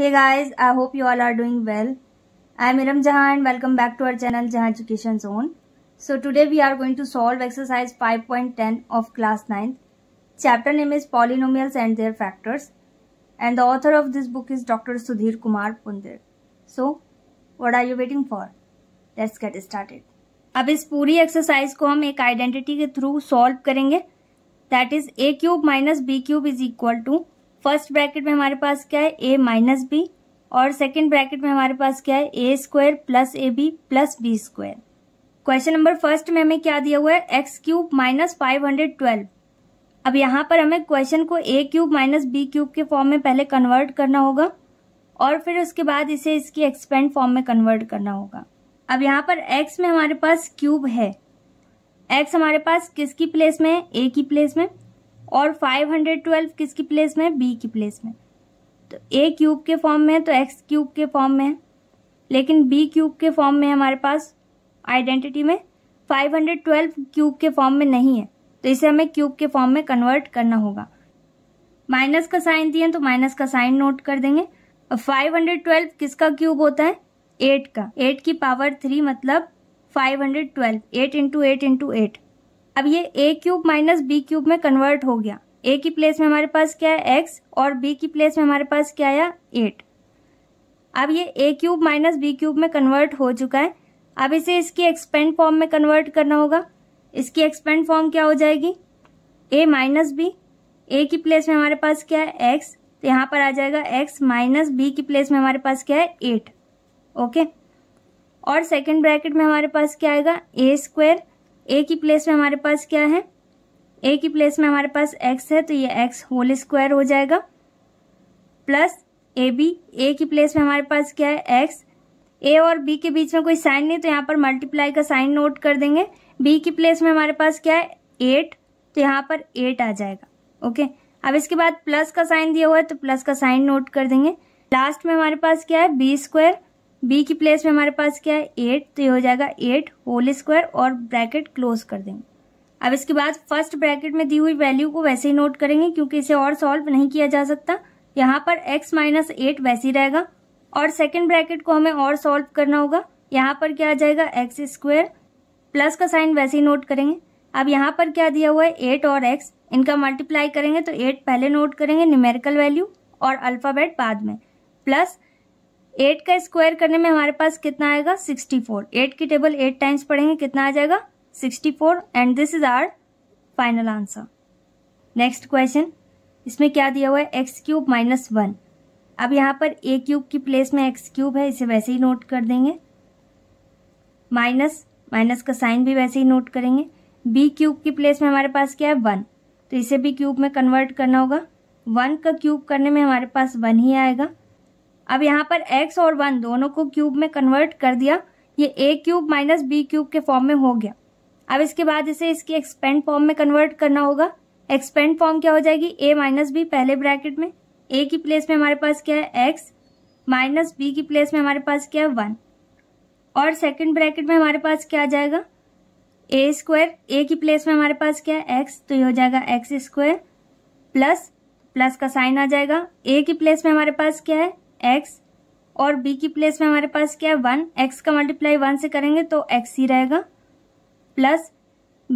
Hey guys, I hope you all are doing well. I am Iram Jahan and welcome back to our channel Jahan Education Zone. So today we are going to solve exercise 5.10 of class 9. Chapter name is Polynomials and their Factors. And the author of this book is Dr. Sudhir Kumar Pundir. So what are you waiting for? Let's get started. अब इस पूरी exercise को हम एक identity के through solve करेंगे that is a cube minus b cube is equal to first bracket में हमारे पास क्या है ए माइनस बी और सेकेंड ब्रैकेट में हमारे पास क्या है a square plus a b plus b square question number first में हमें क्या दिया हुआ है x cube minus five hundred twelve अब यहाँ पर हमें क्वेश्चन को a cube minus b cube के फॉर्म में पहले कन्वर्ट करना होगा और फिर उसके बाद इसे इसकी एक्सपेंड फॉर्म में कन्वर्ट करना होगा अब यहाँ पर एक्स में हमारे पास क्यूब है एक्स हमारे पास किसकी प्लेस में है ए की प्लेस में और 512 किसकी प्लेस में बी की प्लेस में तो ए क्यूब के फॉर्म में है तो एक्स क्यूब के फॉर्म में है लेकिन बी क्यूब के फॉर्म में हमारे पास आइडेंटिटी में 512 क्यूब के फॉर्म में नहीं है तो इसे हमें क्यूब के फॉर्म में कन्वर्ट करना होगा माइनस का साइन दिए तो माइनस का साइन नोट कर देंगे और 512 किसका क्यूब होता है एट का एट की पावर थ्री मतलब 512 eight into eight into eight अब ये a cube minus b cube में कन्वर्ट हो गया ए की प्लेस में हमारे पास क्या है एक्स और बी की प्लेस में हमारे पास क्या आया एट अब ये a cube minus b cube में कन्वर्ट हो चुका है अब इसे इसकी एक्सपेंड फॉर्म में कन्वर्ट करना होगा इसकी एक्सपेंड फॉर्म क्या हो जाएगी ए माइनस बी ए की प्लेस में हमारे पास क्या है एक्स तो यहाँ पर आ जाएगा एक्स माइनस बी की प्लेस में हमारे पास क्या है एट ओके और सेकेंड ब्रैकेट में हमारे पास क्या आएगा ए स्क्वायर ए की प्लेस में हमारे पास क्या है ए की प्लेस में हमारे पास एक्स है तो ये एक्स होल स्क्वायर हो जाएगा प्लस ए बी ए की प्लेस में हमारे पास क्या है एक्स ए और बी के बीच में कोई साइन नहीं तो यहाँ पर मल्टीप्लाई का साइन नोट कर देंगे बी की प्लेस में हमारे पास क्या है एट तो यहाँ पर एट आ जाएगा ओके अब इसके बाद प्लस का साइन दिया हुआ है तो प्लस का साइन नोट कर देंगे लास्ट में हमारे पास क्या है बी स्क्वायर बी की प्लेस में हमारे पास क्या है एट तो ये हो जाएगा एट होल स्क्वायर और ब्रैकेट क्लोज कर देंगे अब इसके बाद फर्स्ट ब्रैकेट में दी हुई वैल्यू को वैसे ही नोट करेंगे क्योंकि इसे और सॉल्व नहीं किया जा सकता यहाँ पर x माइनस एट वैसे ही रहेगा और सेकेंड ब्रैकेट को हमें और सॉल्व करना होगा यहाँ पर क्या आ जाएगा एक्स स्क्वायर प्लस का साइन वैसे ही नोट करेंगे अब यहाँ पर क्या दिया हुआ है एट और एक्स इनका मल्टीप्लाई करेंगे तो एट पहले नोट करेंगे न्यूमेरिकल वैल्यू और अल्फ़ाबेट बाद में प्लस एट का स्क्वायर करने में हमारे पास कितना आएगा सिक्सटी फोर एट की टेबल एट टाइम्स पढ़ेंगे कितना आ जाएगा sixty four and this is our final answer next question इसमें क्या दिया हुआ है एक्स क्यूब माइनस वन अब यहाँ पर ए क्यूब की प्लेस में एक्स क्यूब है इसे वैसे ही नोट कर देंगे माइनस माइनस का साइन भी वैसे ही नोट करेंगे बी क्यूब की प्लेस में हमारे पास क्या है वन तो इसे भी क्यूब में कन्वर्ट करना होगा वन का क्यूब करने में हमारे पास वन ही आएगा अब यहाँ पर x और वन दोनों को क्यूब में कन्वर्ट कर दिया ये a cube minus b cube के फॉर्म में हो गया अब इसके बाद इसे इसकी एक्सपेंड फॉर्म में कन्वर्ट करना होगा एक्सपेंड फॉर्म क्या हो जाएगी ए माइनस बी पहले ब्रैकेट में ए की प्लेस में हमारे पास क्या है एक्स माइनस बी की प्लेस में हमारे पास क्या है वन और सेकेंड ब्रैकेट में हमारे पास क्या आ जाएगा ए स्क्वायर ए की प्लेस में हमारे पास क्या है एक्स तो ये हो जाएगा एक्स स्क्वायर प्लस प्लस का साइन आ जाएगा ए की प्लेस में हमारे पास क्या है एक्स और बी की प्लेस में हमारे पास क्या है वन एक्स का मल्टीप्लाई वन से करेंगे तो एक्स ही रहेगा प्लस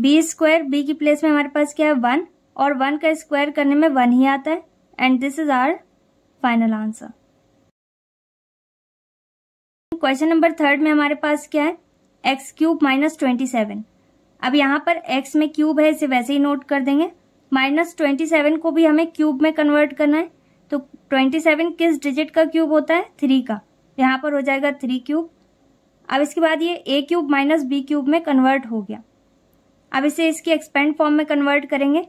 बी स्क्वायर बी की प्लेस में हमारे पास क्या है वन और वन का स्क्वायर करने में वन ही आता है and this is our final answer question number third में हमारे पास क्या है x cube minus twenty seven अब यहाँ पर एक्स में क्यूब है इसे वैसे ही नोट कर देंगे माइनस ट्वेंटी सेवन को भी हमें क्यूब में कन्वर्ट करना है तो 27 किस डिजिट का क्यूब होता है थ्री का यहाँ पर हो जाएगा थ्री क्यूब अब इसके बाद ये a cube minus b cube में कन्वर्ट हो गया अब इसे इसकी एक्सपेंड फॉर्म में कन्वर्ट करेंगे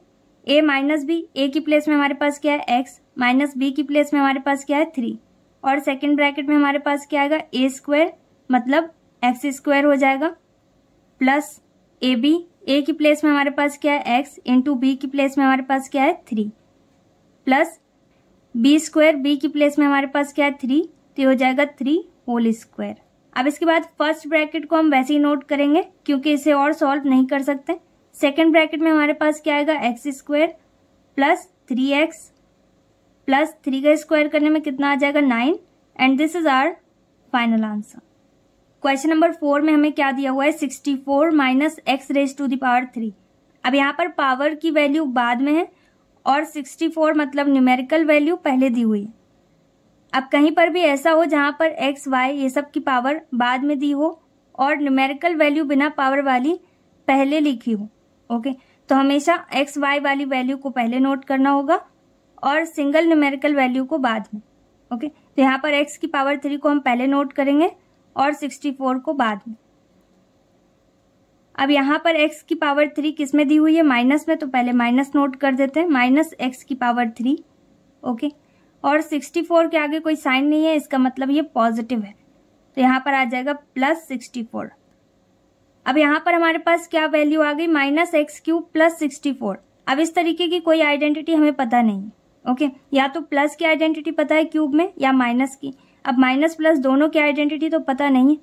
ए माइनस बी ए की प्लेस में हमारे पास क्या है एक्स माइनस बी की प्लेस में हमारे पास क्या है थ्री और सेकेंड ब्रैकेट में हमारे पास क्या आएगा ए स्क्वायर मतलब एक्स स्क्वायर हो जाएगा प्लस ए बी ए की प्लेस में हमारे पास क्या है एक्स इंटू बी की प्लेस में हमारे पास क्या है three plus b square b की प्लेस में हमारे पास क्या है थ्री तो हो जाएगा थ्री होल स्क्वायर अब इसके बाद फर्स्ट ब्रैकेट को हम वैसे ही नोट करेंगे क्योंकि इसे और सॉल्व नहीं कर सकते सेकेंड ब्रैकेट में हमारे पास क्या आएगा x square plus three x plus three का स्क्वायर करने में कितना आ जाएगा nine and this is our final answer question number four में हमें क्या दिया हुआ है sixty four minus x raise to the power three अब यहाँ पर पावर की वैल्यू बाद में है और 64 मतलब न्यूमेरिकल वैल्यू पहले दी हुई अब कहीं पर भी ऐसा हो जहां पर एक्स वाई ये सब की पावर बाद में दी हो और न्यूमेरिकल वैल्यू बिना पावर वाली पहले लिखी हो ओके तो हमेशा एक्स वाई वाली वैल्यू को पहले नोट करना होगा और सिंगल न्यूमेरिकल वैल्यू को बाद में ओके तो यहाँ पर एक्स की पावर थ्री को हम पहले नोट करेंगे और सिक्सटी फोर को बाद में अब यहाँ पर x की पावर थ्री किस में दी हुई है माइनस में तो पहले माइनस नोट कर देते हैं माइनस एक्स की पावर थ्री ओके और सिक्सटी फोर के आगे कोई साइन नहीं है इसका मतलब ये पॉजिटिव है तो यहाँ पर आ जाएगा प्लस सिक्सटी फोर अब यहाँ पर हमारे पास क्या वैल्यू आ गई minus x cube plus sixty four अब इस तरीके की कोई आइडेंटिटी हमें पता नहीं ओके या तो प्लस की आइडेंटिटी पता है क्यूब में या माइनस की अब माइनस प्लस दोनों की आइडेंटिटी तो पता नहीं है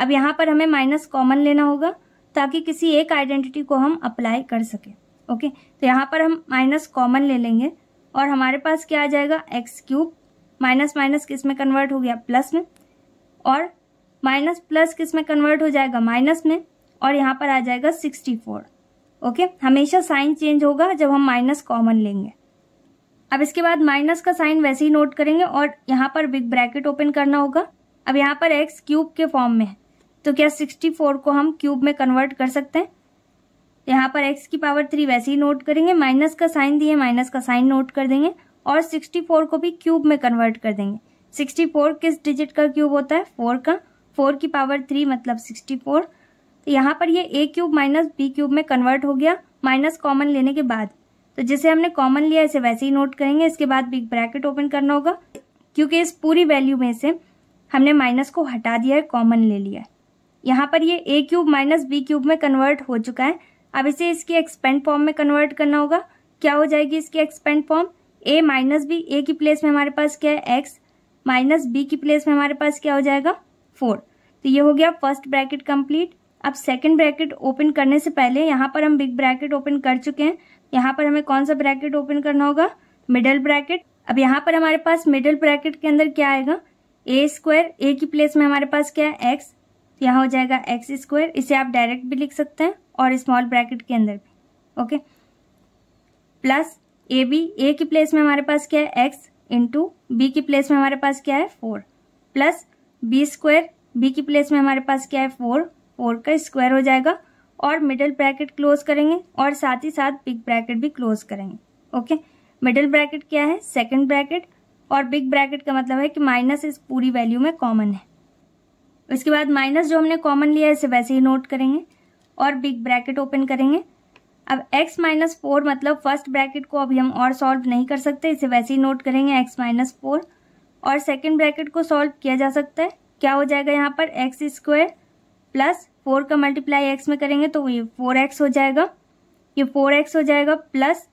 अब यहाँ पर हमें माइनस कॉमन लेना होगा ताकि किसी एक आइडेंटिटी को हम अप्लाई कर सकें ओके तो यहाँ पर हम माइनस कॉमन ले लेंगे और हमारे पास क्या आ जाएगा एक्स क्यूब माइनस माइनस किस में कन्वर्ट हो गया प्लस में और माइनस प्लस किस में कन्वर्ट हो जाएगा माइनस में और यहाँ पर आ जाएगा सिक्सटी फोर ओके हमेशा साइन चेंज होगा जब हम माइनस कॉमन लेंगे अब इसके बाद माइनस का साइन वैसे ही नोट करेंगे और यहाँ पर बिग ब्रैकेट ओपन करना होगा अब यहाँ पर एक्स क्यूब के फॉर्म में है तो क्या 64 को हम क्यूब में कन्वर्ट कर सकते हैं यहाँ पर x की पावर थ्री वैसे ही नोट करेंगे माइनस का साइन दिए माइनस का साइन नोट कर देंगे और 64 को भी क्यूब में कन्वर्ट कर देंगे 64 किस डिजिट का क्यूब होता है फोर का फोर की पावर थ्री मतलब 64 तो यहाँ पर ये a cube minus b cube में कन्वर्ट हो गया माइनस कॉमन लेने के बाद तो जिसे हमने कॉमन लिया इसे वैसे ही नोट करेंगे इसके बाद बिग ब्रैकेट ओपन करना होगा क्योंकि इस पूरी वैल्यू में से हमने माइनस को हटा दिया है कॉमन ले लिया है यहाँ पर ये a cube minus b cube में कन्वर्ट हो चुका है अब इसे इसकी एक्सपेंड फॉर्म में कन्वर्ट करना होगा क्या हो जाएगी इसकी expand form a minus b a की प्लेस में हमारे पास क्या है एक्स माइनस बी की प्लेस में हमारे पास क्या हो जाएगा फोर तो ये हो गया फर्स्ट ब्रैकेट कम्प्लीट अब सेकेंड ब्रैकेट ओपन करने से पहले यहाँ पर हम बिग ब्रैकेट ओपन कर चुके हैं यहाँ पर हमें कौन सा ब्रैकेट ओपन करना होगा मिडल ब्रैकेट अब यहाँ पर हमारे पास मिडल ब्रैकेट के अंदर क्या आएगा ए स्क्वायर ए की प्लेस में हमारे पास क्या है एक्स यहाँ हो जाएगा एक्स स्क्वायर इसे आप डायरेक्ट भी लिख सकते हैं और स्मॉल ब्रैकेट के अंदर भी okay plus a b a की प्लेस में हमारे पास क्या है एक्स इंटू बी की प्लेस में हमारे पास क्या है four plus b square b की प्लेस में हमारे पास क्या है फोर फोर का स्क्वायर हो जाएगा और मिडल ब्रैकेट क्लोज करेंगे और साथ ही साथ बिग ब्रैकेट भी क्लोज करेंगे ओके मिडल ब्रैकेट क्या है सेकेंड ब्रैकेट और बिग ब्रैकेट का मतलब है कि माइनस इस पूरी वैल्यू में कॉमन है उसके बाद माइनस जो हमने कॉमन लिया है इसे वैसे ही नोट करेंगे और बिग ब्रैकेट ओपन करेंगे अब x माइनस फोर मतलब फर्स्ट ब्रैकेट को अभी हम और सॉल्व नहीं कर सकते इसे वैसे ही नोट करेंगे x माइनस फोर और सेकेंड ब्रैकेट को सॉल्व किया जा सकता है क्या हो जाएगा यहाँ पर एक्स स्क्वायर प्लस फोर का मल्टीप्लाई एक्स में करेंगे तो ये फोर एक्स हो जाएगा ये फोर एक्स हो जाएगा प्लस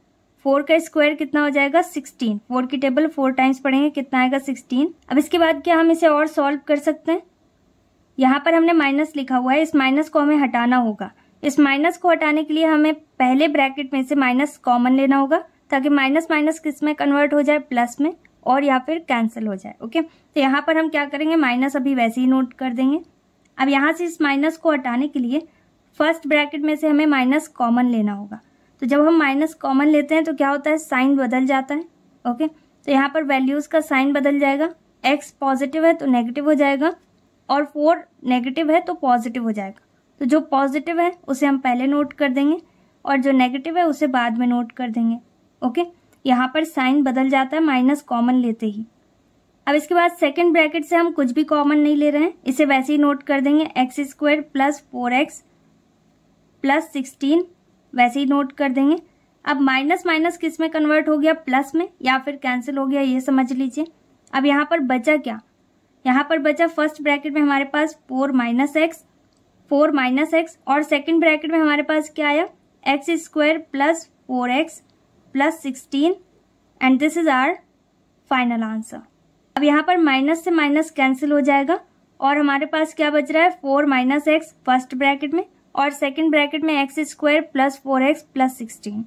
फोर का स्क्वायर कितना हो जाएगा सिक्सटीन फोर की टेबल फोर टाइम्स पढ़ेंगे कितना आएगा सिक्सटीन अब इसके बाद क्या हम इसे और सॉल्व कर सकते हैं यहाँ पर हमने माइनस लिखा हुआ है इस माइनस को हमें हटाना होगा इस माइनस को हटाने के लिए हमें पहले ब्रैकेट में से माइनस कॉमन लेना होगा ताकि माइनस माइनस किस में कन्वर्ट हो जाए प्लस में और या फिर कैंसिल हो जाए ओके तो यहाँ पर हम क्या करेंगे माइनस अभी वैसे ही नोट कर देंगे अब यहाँ से इस माइनस को हटाने के लिए फर्स्ट ब्रैकेट में से हमें माइनस कॉमन लेना होगा तो जब हम माइनस कॉमन लेते हैं तो क्या होता है साइन बदल जाता है ओके तो यहाँ पर वैल्यूज़ का साइन बदल जाएगा एक्स पॉजिटिव है तो नेगेटिव हो जाएगा और फोर नेगेटिव है तो पॉजिटिव हो जाएगा तो जो पॉजिटिव है उसे हम पहले नोट कर देंगे और जो नेगेटिव है उसे बाद में नोट कर देंगे ओके यहाँ पर साइन बदल जाता है माइनस कॉमन लेते ही अब इसके बाद सेकेंड ब्रैकेट से हम कुछ भी कॉमन नहीं ले रहे हैं इसे वैसे ही नोट कर देंगे x square plus four x plus sixteen वैसे ही नोट कर देंगे अब माइनस माइनस किस में कन्वर्ट हो गया प्लस में या फिर कैंसिल हो गया ये समझ लीजिए अब यहाँ पर बचा क्या यहाँ पर बचा फर्स्ट ब्रैकेट में हमारे पास four minus x four minus x और सेकेंड ब्रैकेट में हमारे पास क्या आया x square plus four x plus sixteen and this is our final answer अब यहाँ पर माइनस से माइनस कैंसिल हो जाएगा और हमारे पास क्या बच रहा है four minus x first bracket में और सेकेंड ब्रैकेट में x square plus four x plus sixteen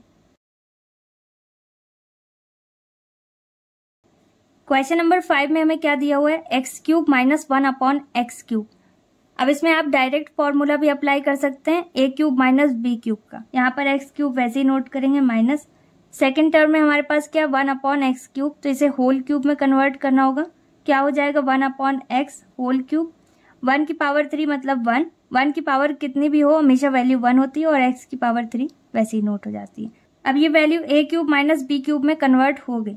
question number five में हमें क्या दिया हुआ है x cube minus one upon x cube अब इसमें आप डायरेक्ट फॉर्मूला भी अप्लाई कर सकते हैं a cube minus b cube का यहाँ पर एक्स क्यूब वैसे ही नोट करेंगे माइनस सेकेंड टर्म में हमारे पास क्या वन अपॉन एक्स क्यूब तो इसे होल क्यूब में कन्वर्ट करना होगा क्या हो जाएगा one upon x whole cube one की पावर थ्री मतलब वन वन की पावर कितनी भी हो हमेशा वैल्यू वन होती है और एक्स की पावर थ्री वैसे ही नोट हो जाती है अब ये value a cube minus b cube में कन्वर्ट हो गई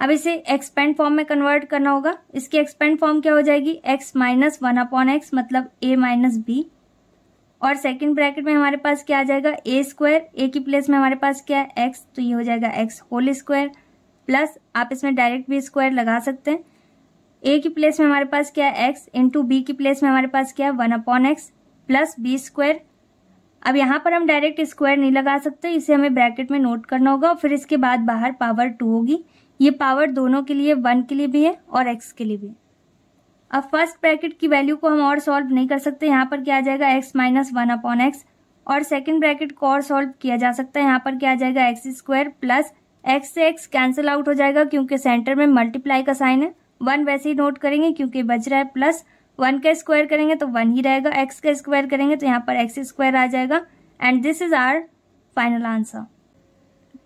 अब इसे एक्सपेंड फॉर्म में कन्वर्ट करना होगा इसकी एक्सपेंड फॉर्म क्या हो जाएगी x minus one upon x मतलब ए माइनस बी और सेकंड ब्रैकेट में हमारे पास क्या आ जाएगा ए स्क्वायर ए की प्लेस में हमारे पास क्या है एक्स तो ये हो जाएगा एक्स होल स्क्वायर प्लस आप इसमें डायरेक्ट भी स्क्वायर लगा सकते हैं ए की प्लेस में हमारे पास क्या है एक्स इंटू बी की प्लेस में हमारे पास क्या है one upon x plus b square अब यहाँ पर हम डायरेक्ट स्क्वायर नहीं लगा सकते इसे हमें ब्रैकेट में नोट करना होगा और फिर इसके बाद बाहर पावर टू होगी ये पावर दोनों के लिए वन के लिए भी है और एक्स के लिए भी अब फर्स्ट ब्रैकेट की वैल्यू को हम और सॉल्व नहीं कर सकते यहाँ पर क्या आ जाएगा x minus one upon x और सेकेंड ब्रैकेट को और सॉल्व किया जा सकता है यहाँ पर क्या आ जाएगा एक्स स्क्वायर प्लस एक्स से एक्स कैंसिल आउट हो जाएगा क्योंकि सेंटर में मल्टीप्लाई का साइन है वन वैसे ही नोट करेंगे क्योंकि बच रहा है प्लस वन का स्क्वायर करेंगे तो वन ही रहेगा एक्स का स्क्वायर करेंगे तो यहाँ पर एक्स स्क्वायर आ जाएगा and this is our final answer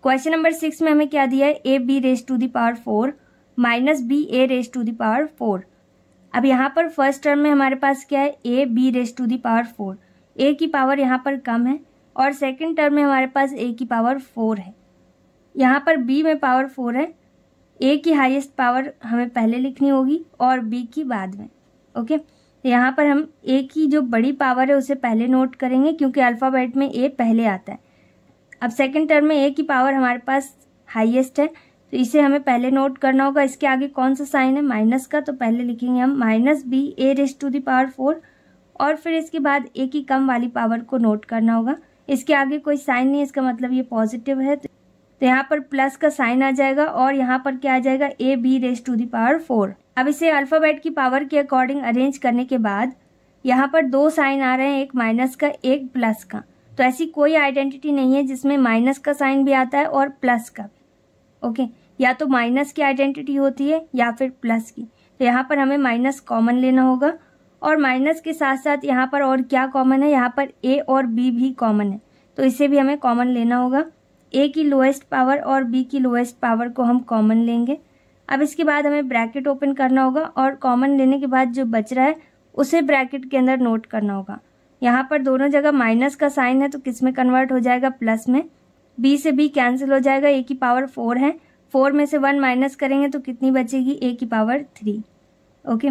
question number six में हमें क्या दिया है a b raise to the power four minus b a raise to the power four अब यहाँ पर फर्स्ट टर्म में हमारे पास क्या है a b raise to the power four a की पावर यहाँ पर कम है और सेकेंड टर्म में हमारे पास ए की पावर फोर है यहाँ पर बी में पावर फोर है ए की हाइएस्ट पावर हमें पहले लिखनी होगी और बी की बाद में ओके तो यहाँ पर हम ए की जो बड़ी पावर है उसे पहले नोट करेंगे क्योंकि अल्फ़ाबेट में ए पहले आता है अब सेकेंड टर्म में ए की पावर हमारे पास हाइएस्ट है तो इसे हमें पहले नोट करना होगा इसके आगे कौन सा साइन है माइनस का तो पहले लिखेंगे हम minus b a raise to the power four और फिर इसके बाद ए की कम वाली पावर को नोट करना होगा इसके आगे कोई साइन नहीं इसका मतलब ये पॉजिटिव है तो, तो यहाँ पर प्लस का साइन आ जाएगा और यहाँ पर क्या आ जाएगा a b raise to the power four अब इसे अल्फ़ाबेट की पावर के अकॉर्डिंग अरेंज करने के बाद यहाँ पर दो साइन आ रहे हैं एक माइनस का एक प्लस का तो ऐसी कोई आइडेंटिटी नहीं है जिसमें माइनस का साइन भी आता है और प्लस का भी ओके या तो माइनस की आइडेंटिटी होती है या फिर प्लस की तो यहाँ पर हमें माइनस कॉमन लेना होगा और माइनस के साथ साथ यहाँ पर और क्या कॉमन है यहाँ पर ए और बी भी कॉमन है तो इसे भी हमें कॉमन लेना होगा ए की लोएस्ट पावर और बी की लोएस्ट पावर को हम कॉमन लेंगे अब इसके बाद हमें ब्रैकेट ओपन करना होगा और कॉमन लेने के बाद जो बच रहा है उसे ब्रैकेट के अंदर नोट करना होगा यहाँ पर दोनों जगह माइनस का साइन है तो किस में कन्वर्ट हो जाएगा प्लस में बी से बी कैंसिल हो जाएगा ए की पावर फोर है फोर में से वन माइनस करेंगे तो कितनी बचेगी ए की पावर थ्री ओके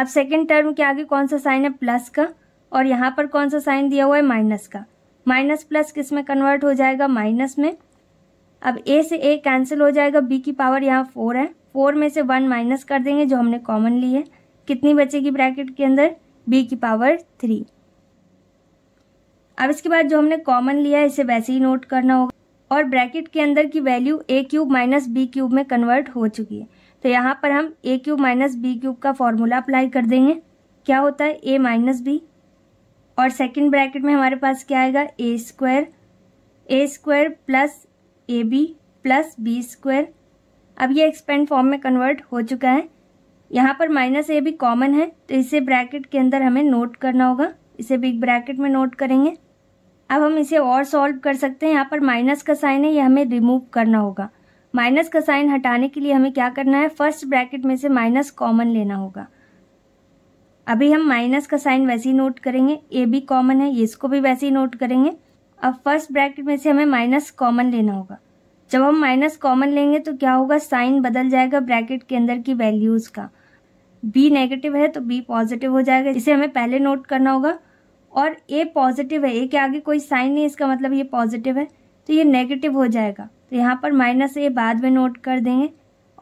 अब सेकेंड टर्म के आगे कौन सा साइन है प्लस का और यहाँ पर कौन सा साइन दिया हुआ है माइनस का माइनस प्लस किस में कन्वर्ट हो जाएगा माइनस में अब ए से ए कैंसिल हो जाएगा बी की पावर यहाँ फोर है फोर में से वन माइनस कर देंगे जो हमने कॉमन ली है कितनी बचेगी ब्रैकेट के अंदर बी की पावर थ्री अब इसके बाद जो हमने कॉमन लिया है इसे वैसे ही नोट करना होगा और ब्रैकेट के अंदर की value a cube minus b cube में कन्वर्ट हो चुकी है तो यहाँ पर हम a cube minus b cube का फॉर्मूला अप्लाई कर देंगे क्या होता है ए माइनस बी और सेकेंड ब्रैकेट में हमारे पास क्या आएगा a square a square plus a b plus b square अब ये एक्सपेंड फॉर्म में कन्वर्ट हो चुका है यहाँ पर माइनस ए भी कॉमन है तो इसे ब्रैकेट के अंदर हमें नोट करना होगा इसे बिग ब्रैकेट में नोट करेंगे अब हम इसे और सॉल्व कर सकते हैं यहाँ पर माइनस का साइन है ये हमें रिमूव करना होगा माइनस का साइन हटाने के लिए हमें क्या करना है फर्स्ट ब्रैकेट में से माइनस कॉमन लेना होगा अभी हम माइनस का साइन वैसे ही नोट करेंगे ए भी कॉमन है इसको भी वैसे ही नोट करेंगे अब फर्स्ट ब्रैकेट में से हमें माइनस कॉमन लेना होगा जब हम माइनस कॉमन लेंगे तो क्या होगा साइन बदल जाएगा ब्रैकेट के अंदर की वैल्यूज़ का बी नेगेटिव है तो बी पॉजिटिव हो जाएगा इसे हमें पहले नोट करना होगा और ए पॉजिटिव है ए के आगे कोई साइन नहीं इसका मतलब ये पॉजिटिव है तो ये नेगेटिव हो जाएगा तो यहाँ पर माइनस ए बाद में नोट कर देंगे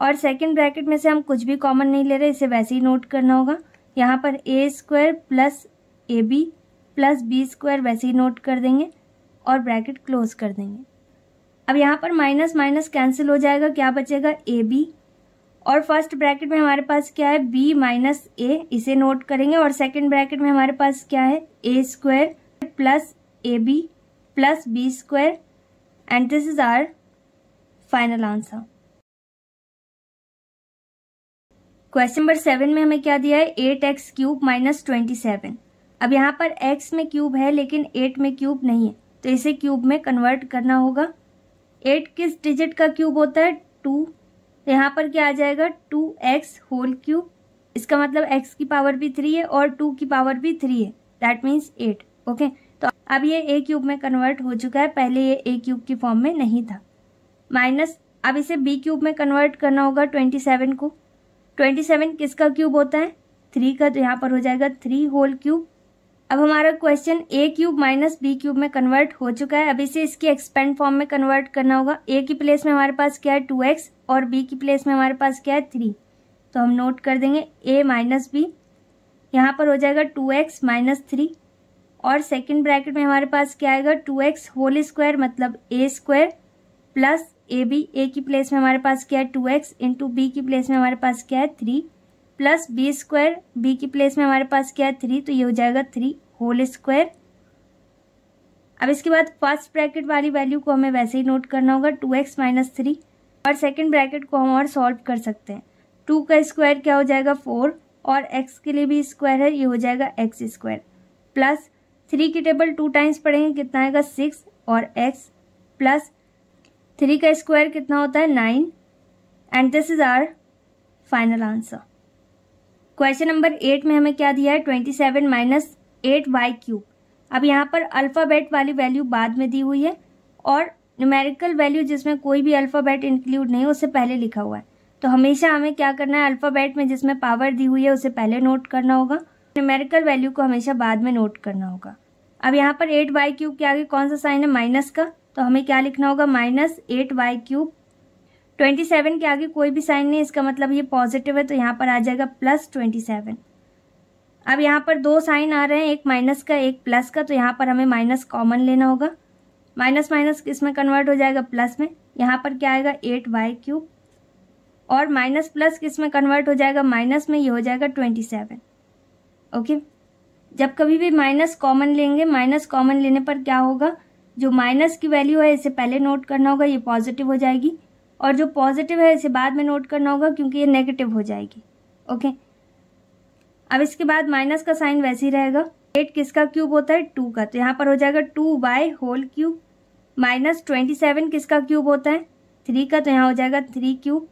और सेकेंड ब्रैकेट में से हम कुछ भी कॉमन नहीं ले रहे इसे वैसे ही नोट करना होगा यहाँ पर a square plus a b plus b square वैसे ही नोट कर देंगे और ब्रैकेट क्लोज कर देंगे अब यहाँ पर माइनस माइनस कैंसिल हो जाएगा क्या बचेगा ए बी और फर्स्ट ब्रैकेट में हमारे पास क्या है बी माइनस ए इसे नोट करेंगे और सेकेंड ब्रैकेट में हमारे पास क्या है a square plus a b plus b square and this is our final answer question number seven में हमें क्या दिया है eight x cube minus twenty seven अब यहाँ पर एक्स में क्यूब है लेकिन एट में क्यूब नहीं है तो इसे क्यूब में कन्वर्ट करना होगा एट किस डिजिट का क्यूब होता है टू तो यहाँ पर क्या आ जाएगा टू एक्स होल क्यूब इसका मतलब एक्स की पावर भी थ्री है और टू की पावर भी थ्री है दैट मीन्स एट ओके तो अब ये ए क्यूब में कन्वर्ट हो चुका है पहले ये ए क्यूब की फॉर्म में नहीं था माइनस अब इसे बी क्यूब में कन्वर्ट करना होगा ट्वेंटी सेवन को ट्वेंटी सेवन किसका क्यूब होता है थ्री का तो यहाँ पर हो जाएगा थ्री होल क्यूब अब हमारा question a cube minus b cube में कन्वर्ट हो चुका है अब इसे इसकी एक्सपेंड फॉर्म में कन्वर्ट करना होगा ए की प्लेस में हमारे पास क्या है टू एक्स और बी की प्लेस में हमारे पास क्या है थ्री तो हम नोट कर देंगे ए माइनस बी यहाँ पर हो जाएगा टू एक्स माइनस थ्री और सेकेंड ब्रैकेट में हमारे पास क्या आएगा टू एक्स होल स्क्वायर मतलब a square plus a b a की प्लेस में हमारे पास क्या है टू एक्स इंटू बी की प्लेस में हमारे पास क्या है three plus b square b की प्लेस में हमारे पास क्या है थ्री तो ये हो जाएगा थ्री होल स्क्वायर अब इसके बाद फर्स्ट ब्रैकेट वाली वैल्यू को हमें वैसे ही नोट करना होगा टू एक्स माइनस थ्री और सेकेंड ब्रैकेट को हम और सॉल्व कर सकते हैं टू का स्क्वायर क्या हो जाएगा फोर और एक्स के लिए भी स्क्वायर है ये हो जाएगा एक्स स्क्वायर प्लस थ्री की टेबल टू टाइम्स पढ़ेंगे कितना आएगा सिक्स और एक्स प्लस थ्री का स्क्वायर कितना होता है nine and this is our final answer question number eight में हमें क्या दिया है twenty seven minus eight y cube अब यहाँ पर अल्फ़ाबेट वाली वैल्यू बाद में दी हुई है और न्यूमेरिकल वैल्यू जिसमें कोई भी अल्फ़ाबेट इंक्लूड नहीं उससे पहले लिखा हुआ है तो हमेशा हमें क्या करना है अल्फ़ाबेट में जिसमें पावर दी हुई है उसे पहले नोट करना होगा न्यूमेरिकल वैल्यू को हमेशा बाद में नोट करना होगा अब यहाँ पर एट वाई क्यूब के आगे कौन सा साइन है माइनस का तो हमें क्या लिखना होगा minus eight y cube twenty seven के आगे कोई भी साइन नहीं इसका मतलब ये पॉजिटिव है तो यहाँ पर आ जाएगा प्लस ट्वेंटी सेवन अब यहाँ पर दो साइन आ रहे हैं एक माइनस का एक प्लस का तो यहाँ पर हमें माइनस कॉमन लेना होगा माइनस माइनस किस में कन्वर्ट हो जाएगा प्लस में यहाँ पर क्या आएगा एट वाई क्यूब और माइनस प्लस किस में कन्वर्ट हो जाएगा माइनस में ये हो जाएगा ट्वेंटी सेवन ओके जब कभी भी माइनस कॉमन लेंगे माइनस कॉमन लेने पर क्या होगा जो माइनस की वैल्यू है इसे पहले नोट करना होगा ये पॉजिटिव हो जाएगी और जो पॉजिटिव है इसे बाद में नोट करना होगा क्योंकि ये नेगेटिव हो जाएगी ओके अब इसके बाद माइनस का साइन वैसे ही रहेगा एट किसका क्यूब होता है टू का तो यहाँ पर हो जाएगा two bye whole cube minus twenty seven किसका क्यूब होता है थ्री का तो यहाँ हो जाएगा थ्री क्यूब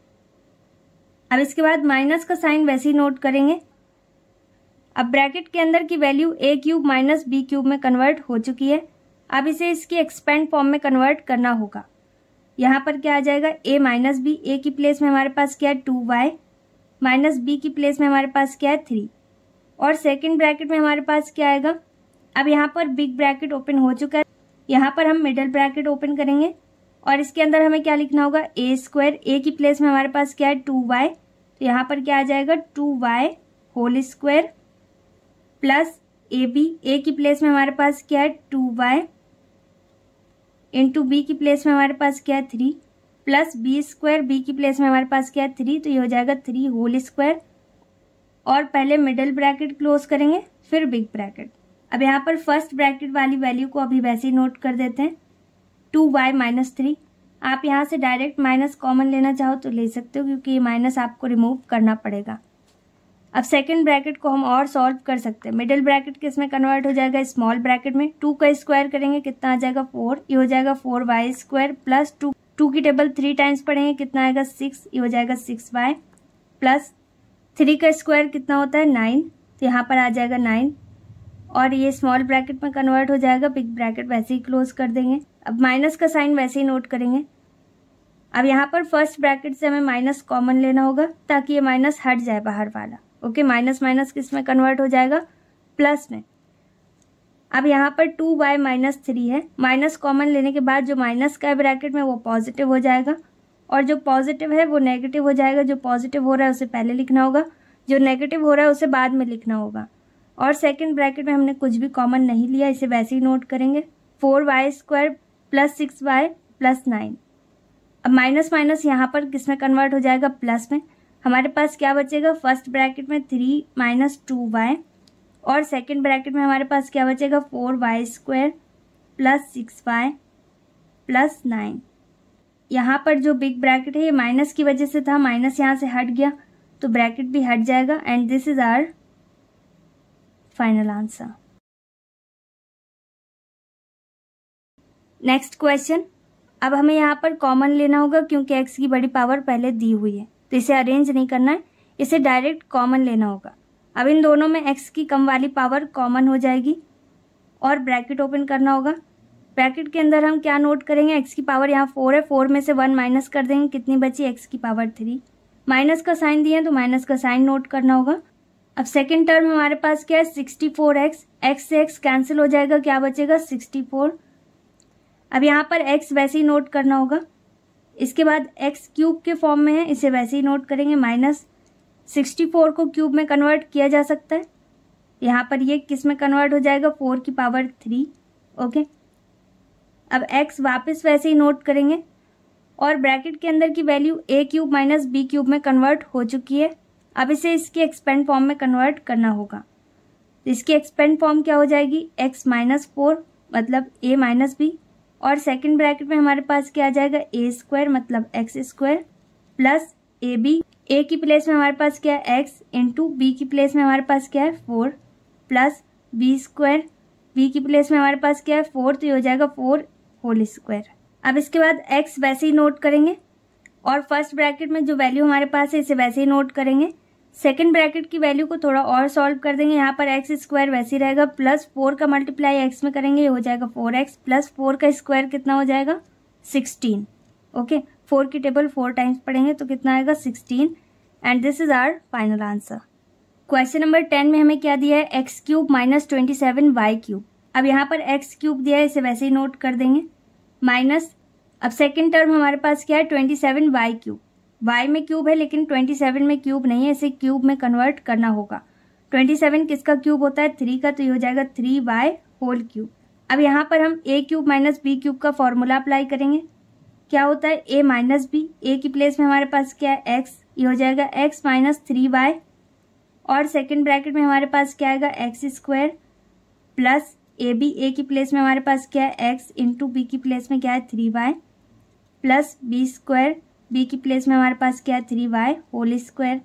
अब इसके बाद माइनस का साइन वैसे ही नोट करेंगे अब ब्रैकेट के अंदर की value a cube minus b cube में कन्वर्ट हो चुकी है अब इसे इसकी एक्सपेंड फॉर्म में कन्वर्ट करना होगा यहाँ पर क्या आ जाएगा ए माइनस बी ए की प्लेस में हमारे पास क्या है टू वाई माइनस बी की प्लेस में हमारे पास क्या है थ्री और सेकेंड ब्रैकेट में हमारे पास क्या आएगा अब यहाँ पर बिग ब्रैकेट ओपन हो चुका है यहाँ पर हम मिडल ब्रैकेट ओपन करेंगे और इसके अंदर हमें क्या लिखना होगा ए स्क्वायर ए की प्लेस में हमारे पास क्या है टू वाई तो यहाँ पर क्या आ जाएगा two y whole square plus a b a की प्लेस में हमारे पास क्या है टू वाई इंटू बी की प्लेस में हमारे पास क्या है three plus b square b की प्लेस में हमारे पास क्या है थ्री तो ये हो जाएगा थ्री होल स्क्वायर और पहले मिडल ब्रैकेट क्लोज करेंगे फिर बिग ब्रैकेट अब यहाँ पर फर्स्ट ब्रैकेट वाली वैल्यू को अभी वैसे ही नोट कर देते हैं टू वाई माइनस थ्री आप यहाँ से डायरेक्ट माइनस कॉमन लेना चाहो तो ले सकते हो क्योंकि ये माइनस आपको रिमूव करना पड़ेगा अब सेकेंड ब्रैकेट को हम और सॉल्व कर सकते हैं मिडिल ब्रैकेट किस में कन्वर्ट हो जाएगा स्मॉल ब्रैकेट में टू का स्क्वायर करेंगे कितना आ जाएगा फोर ये हो जाएगा four y square plus two two की टेबल थ्री टाइम्स पढ़ेंगे कितना आएगा सिक्स ये हो जाएगा सिक्स वाई प्लस थ्री का स्क्वायर कितना होता है नाइन तो यहाँ पर आ जाएगा नाइन और ये स्मॉल ब्रैकेट में कन्वर्ट हो जाएगा बिग ब्रैकेट वैसे ही क्लोज कर देंगे अब माइनस का साइन वैसे ही नोट करेंगे अब यहाँ पर फर्स्ट ब्रैकेट से हमें माइनस कॉमन लेना होगा ताकि ये माइनस हट जाए बाहर वाला ओके माइनस माइनस किस में कन्वर्ट हो जाएगा प्लस में अब यहाँ पर टू बाय माइनस थ्री है माइनस कॉमन लेने के बाद जो माइनस का है ब्रैकेट में वो पॉजिटिव हो जाएगा और जो पॉजिटिव है वो नेगेटिव हो जाएगा जो पॉजिटिव हो रहा है उसे पहले लिखना होगा जो नेगेटिव हो रहा है उसे बाद में लिखना होगा और सेकंड ब्रैकेट में हमने कुछ भी कॉमन नहीं लिया इसे वैसे ही नोट करेंगे four y square plus six y plus nine अब माइनस माइनस यहाँ पर किस में कन्वर्ट हो जाएगा प्लस में हमारे पास क्या बचेगा फर्स्ट ब्रैकेट में थ्री माइनस टू वाई और सेकेंड ब्रैकेट में हमारे पास क्या बचेगा four y square plus six y plus nine यहाँ पर जो बिग ब्रैकेट है ये माइनस की वजह से था माइनस यहाँ से हट गया तो ब्रैकेट भी हट जाएगा and this is our final answer. Next question अब हमें यहाँ पर कॉमन लेना होगा क्योंकि एक्स की बड़ी पावर पहले दी हुई है तो इसे अरेंज नहीं करना है इसे डायरेक्ट कॉमन लेना होगा अब इन दोनों में एक्स की कम वाली पावर कॉमन हो जाएगी और ब्रैकेट ओपन करना होगा ब्रैकेट के अंदर हम क्या नोट करेंगे एक्स की पावर यहाँ फोर है फोर में से वन माइनस कर देंगे कितनी बची एक्स की पावर थ्री माइनस का साइन दिए तो माइनस का साइन नोट करना होगा अब सेकेंड टर्म हमारे पास क्या है सिक्सटी फोर एक्स एक्स से एक्स कैंसिल हो जाएगा क्या बचेगा सिक्सटी फोर अब यहाँ पर एक्स वैसे ही नोट करना होगा इसके बाद एक्स क्यूब के फॉर्म में है इसे वैसे ही नोट करेंगे माइनस सिक्सटी फोर को क्यूब में कन्वर्ट किया जा सकता है यहाँ पर ये किस में कन्वर्ट हो जाएगा फोर की पावर थ्री ओके अब एक्स वापस वैसे ही नोट करेंगे और ब्रैकेट के अंदर की value a cube minus b cube में कन्वर्ट हो चुकी है अब इसे इसके एक्सपेंड फॉर्म में कन्वर्ट करना होगा तो इसकी एक्सपेंड फॉर्म क्या हो जाएगी एक्स माइनस फोर मतलब ए माइनस बी और सेकेंड ब्रैकेट में हमारे पास क्या आ जाएगा ए स्क्वायर मतलब x square plus a b a की प्लेस में हमारे पास क्या है एक्स इंटू बी की प्लेस में हमारे पास क्या है four plus b square b की प्लेस में हमारे पास क्या है फोर तो ये हो जाएगा फोर होल स्क्वायर अब इसके बाद एक्स वैसे ही नोट करेंगे और फर्स्ट ब्रैकेट में जो वैल्यू हमारे पास है इसे वैसे ही नोट करेंगे सेकेंड ब्रैकेट की वैल्यू को थोड़ा और सॉल्व कर देंगे यहाँ पर एक्स स्क्वायर वैसे रहेगा प्लस फोर का मल्टीप्लाई एक्स में करेंगे ये हो जाएगा फोर एक्स प्लस फोर का स्क्वायर कितना हो जाएगा सिक्सटीन ओके फोर की टेबल फोर टाइम्स पढ़ेंगे तो कितना आएगा sixteen and this is our final answer question number ten में हमें क्या दिया है x cube minus twenty seven y cube अब यहाँ पर एक्स क्यूब दिया है इसे वैसे ही नोट कर देंगे माइनस अब सेकेंड टर्म हमारे पास क्या है twenty seven y cube y में क्यूब है लेकिन ट्वेंटी सेवन में क्यूब नहीं है इसे क्यूब में कन्वर्ट करना होगा ट्वेंटी सेवन किसका क्यूब होता है थ्री का तो ये हो जाएगा थ्री बाय होल क्यूब अब यहाँ पर हम a cube minus b cube का फॉर्मूला अप्लाई करेंगे क्या होता है ए माइनस बी ए की प्लेस में हमारे पास क्या है एक्स ये हो जाएगा एक्स माइनस थ्री बाय और सेकेंड ब्रैकेट में हमारे पास क्या आएगा x square plus a b a की प्लेस में हमारे पास क्या है एक्स इंटू बी की प्लेस में क्या है three bye plus b square b की प्लेस में हमारे पास क्या है थ्री वाई होल स्क्वायर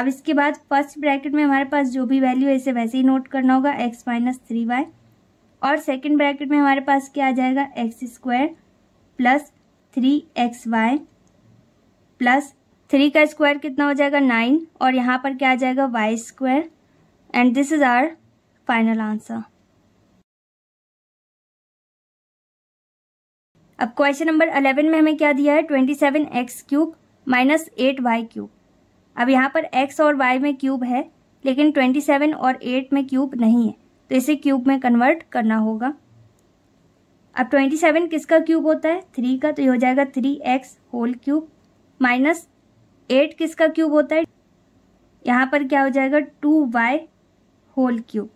अब इसके बाद फर्स्ट ब्रैकेट में हमारे पास जो भी वैल्यू है इसे वैसे ही नोट करना होगा एक्स माइनस थ्री वाई और सेकेंड ब्रैकेट में हमारे पास क्या आ जाएगा x square plus three x y plus three का स्क्वायर कितना हो जाएगा नाइन और यहाँ पर क्या आ जाएगा y square and this is our final answer अब क्वेश्चन नंबर अलेवन में हमें क्या दिया है twenty seven x cube minus eight y cube अब यहाँ पर एक्स और वाई में क्यूब है लेकिन ट्वेंटी सेवन और एट में क्यूब नहीं है तो इसे क्यूब में कन्वर्ट करना होगा अब ट्वेंटी सेवन किसका क्यूब होता है थ्री का तो ये हो जाएगा three x whole cube minus eight किसका क्यूब होता है यहाँ पर क्या हो जाएगा टू वाई होल क्यूब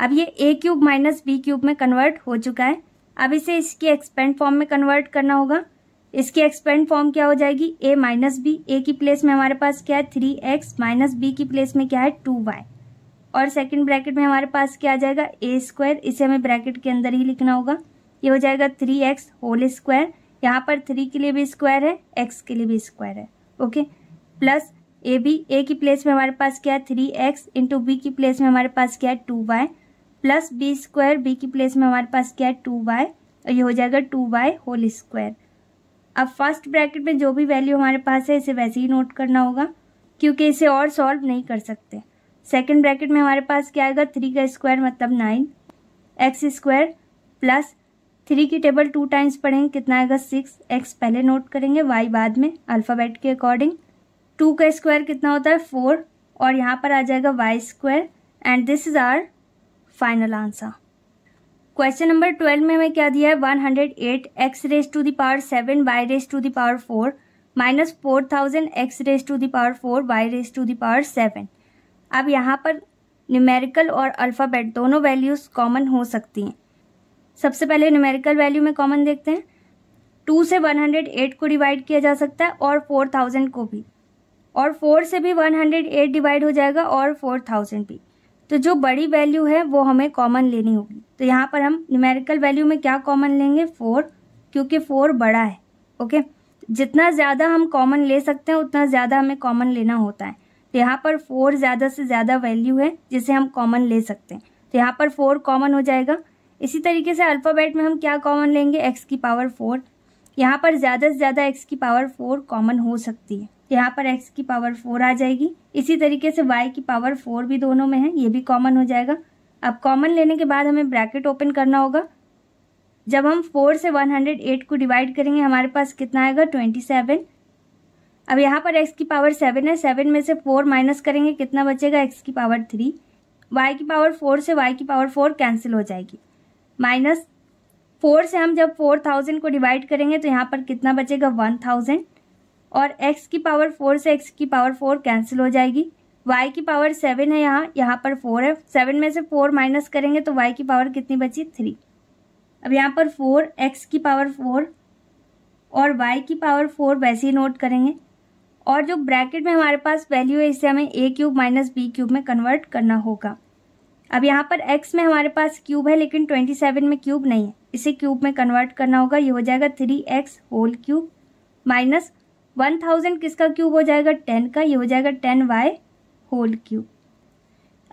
अब ये a cube minus b cube में कन्वर्ट हो चुका है अब इसे इसकी एक्सपेंड फॉर्म में कन्वर्ट करना होगा इसकी एक्सपेंड फॉर्म क्या हो जाएगी ए माइनस बी ए की प्लेस में हमारे पास क्या है थ्री एक्स माइनस बी की प्लेस में क्या है टू वाई और सेकंड ब्रैकेट में हमारे पास क्या आ जाएगा ए स्क्वायर इसे हमें ब्रैकेट के अंदर ही लिखना होगा ये हो जाएगा थ्री एक्स होल स्क्वायर यहाँ पर थ्री के लिए भी स्क्वायर है एक्स के लिए भी स्क्वायर है okay plus a b a की प्लेस में हमारे पास क्या है थ्री एक्स इंटू बी की प्लेस में हमारे पास क्या है two y plus b square b की प्लेस में हमारे पास क्या है टू बाय और ये हो जाएगा टू बाय होल स्क्वायर अब फर्स्ट ब्रैकेट में जो भी वैल्यू हमारे पास है इसे वैसे ही नोट करना होगा क्योंकि इसे और सॉल्व नहीं कर सकते सेकेंड ब्रैकेट में हमारे पास क्या आएगा थ्री का स्क्वायर मतलब nine x square plus three की टेबल टू टाइम्स पढ़ेंगे कितना आएगा सिक्स एक्स पहले नोट करेंगे वाई बाद में अल्फ़ाबेट के अकॉर्डिंग टू का स्क्वायर कितना होता है फोर और यहाँ पर आ जाएगा y square and this is our final answer question number twelve में हमें क्या दिया है one hundred eight x raise to the power seven y raise to the power four minus four thousand x raise to the power four y raise to the power seven अब यहाँ पर numerical और alphabet दोनों वैल्यूज़ कॉमन हो सकती हैं सबसे पहले न्यूमेरिकल वैल्यू में कॉमन देखते हैं टू से वन हंड्रेड एट को डिवाइड किया जा सकता है और फोर थाउजेंड को भी और फोर से भी वन हंड्रेड एट डिवाइड हो जाएगा और फोर थाउजेंड भी तो जो बड़ी वैल्यू है वो हमें कॉमन लेनी होगी तो यहाँ पर हम न्यूमेरिकल वैल्यू में क्या कॉमन लेंगे फोर क्योंकि फोर बड़ा है ओके जितना ज़्यादा हम कॉमन ले सकते हैं उतना ज़्यादा हमें कॉमन लेना होता है तो यहाँ पर फोर ज़्यादा से ज़्यादा वैल्यू है जिसे हम कॉमन ले सकते हैं तो यहाँ पर फोर कॉमन हो जाएगा इसी तरीके से अल्फ़ाबेट में हम क्या कॉमन लेंगे एक्स की पावर फोर यहाँ पर ज़्यादा से ज़्यादा एक्स की पावर फोर कॉमन हो सकती है यहाँ पर x की पावर फोर आ जाएगी इसी तरीके से y की पावर फोर भी दोनों में है ये भी कॉमन हो जाएगा अब कॉमन लेने के बाद हमें ब्रैकेट ओपन करना होगा जब हम फोर से वन हंड्रेड एट को डिवाइड करेंगे हमारे पास कितना आएगा ट्वेंटी सेवन अब यहाँ पर x की पावर सेवन है सेवन में से फोर माइनस करेंगे कितना बचेगा x की पावर थ्री y की पावर फोर से y की पावर फोर कैंसिल हो जाएगी माइनस फोर से हम जब फोर थाउजेंड को डिवाइड करेंगे तो यहाँ पर कितना बचेगा वन थाउजेंड और x की पावर फोर से x की पावर फोर कैंसिल हो जाएगी y की पावर सेवन है यहाँ यहाँ पर फोर है सेवन में से फोर माइनस करेंगे तो y की पावर कितनी बची थ्री अब यहाँ पर फोर एक्स की पावर फोर और y की पावर फोर वैसे ही नोट करेंगे और जो ब्रैकेट में हमारे पास वैल्यू है इसे हमें a cube minus b cube में कन्वर्ट करना होगा अब यहाँ पर x में हमारे पास क्यूब है लेकिन ट्वेंटी सेवन में क्यूब नहीं है इसे क्यूब में कन्वर्ट करना होगा ये हो जाएगा three x whole cube minus one thousand किसका क्यूब हो जाएगा टेन का ये हो जाएगा टेन वाई होल क्यूब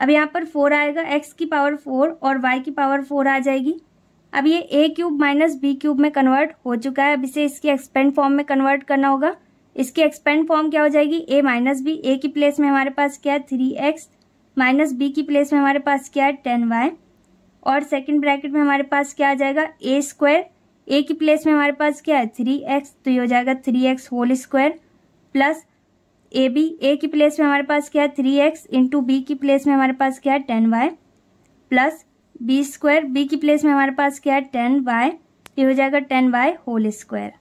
अब यहाँ पर फोर आएगा एक्स की पावर फोर और वाई की पावर फोर आ जाएगी अब ये a cube minus b cube में कन्वर्ट हो चुका है अब इसे इसकी एक्सपेंड फॉर्म में कन्वर्ट करना होगा इसकी एक्सपेंड फॉर्म क्या हो जाएगी ए माइनस बी ए की प्लेस में हमारे पास क्या है थ्री एक्स माइनस बी की प्लेस में हमारे पास क्या है टेन वाई और सेकेंड ब्रैकेट में हमारे पास क्या आ जाएगा ए स्क्वायर ए की प्लेस में हमारे पास क्या है थ्री एक्स तो ये हो जाएगा three x whole square plus a b a की प्लेस में हमारे पास क्या है थ्री एक्स इंटू बी की प्लेस में हमारे पास क्या है ten y plus b square b की प्लेस में हमारे पास क्या है टेन वाई ये हो जाएगा टेन वाई होल स्क्वायर